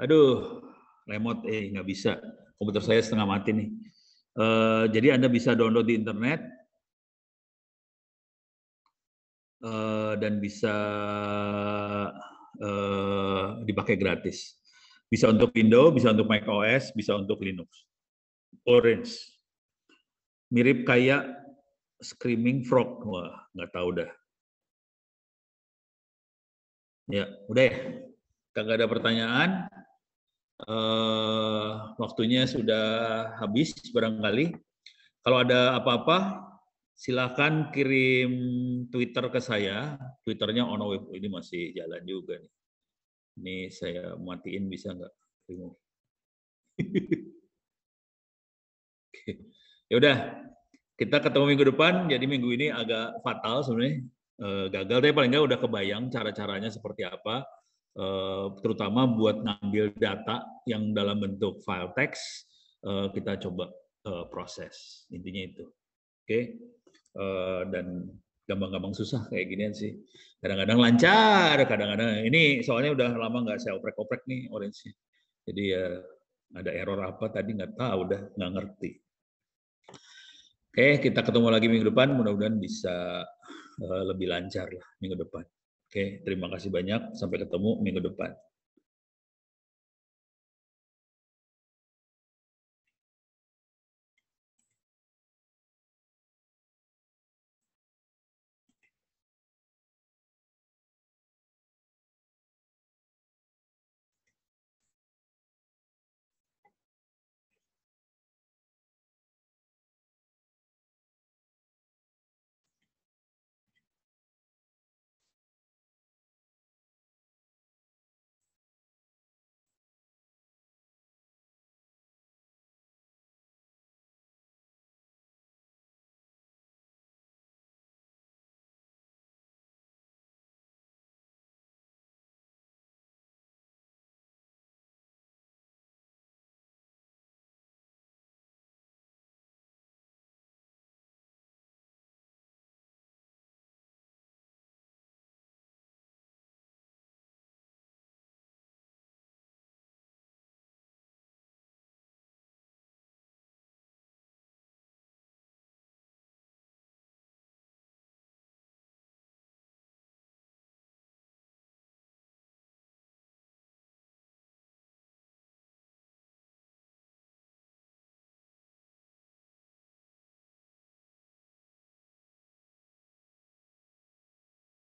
Aduh, remote eh nggak bisa. Komputer saya setengah mati nih. Uh, jadi Anda bisa download di internet uh, dan bisa uh, dipakai gratis. Bisa untuk Windows, bisa untuk Mac OS, bisa untuk Linux. Orange. Mirip kayak Screaming Frog. Wah, nggak tahu dah. Ya, udah ya. Kagak ada pertanyaan. Uh, waktunya sudah habis barangkali. Kalau ada apa-apa, silakan kirim Twitter ke saya. Twitternya Ono Web ini masih jalan juga nih. Ini saya matiin bisa nggak? (laughs) Oke. Ya udah, kita ketemu minggu depan, jadi minggu ini agak fatal sebenarnya e, gagal, tapi paling nggak udah kebayang cara-caranya seperti apa, e, terutama buat ngambil data yang dalam bentuk file text e, eh, kita coba e, proses intinya itu, oke? Okay? E, dan gampang-gampang susah kayak ginian sih. Kadang-kadang lancar, kadang-kadang ini soalnya udah lama nggak saya oprek-oprek nih orange. Jadi ya ada error apa tadi nggak tahu, udah nggak ngerti. Oke, kita ketemu lagi minggu depan. Mudah-mudahan bisa eh, lebih lancar lah minggu depan. Oke, terima kasih banyak. Sampai ketemu minggu depan.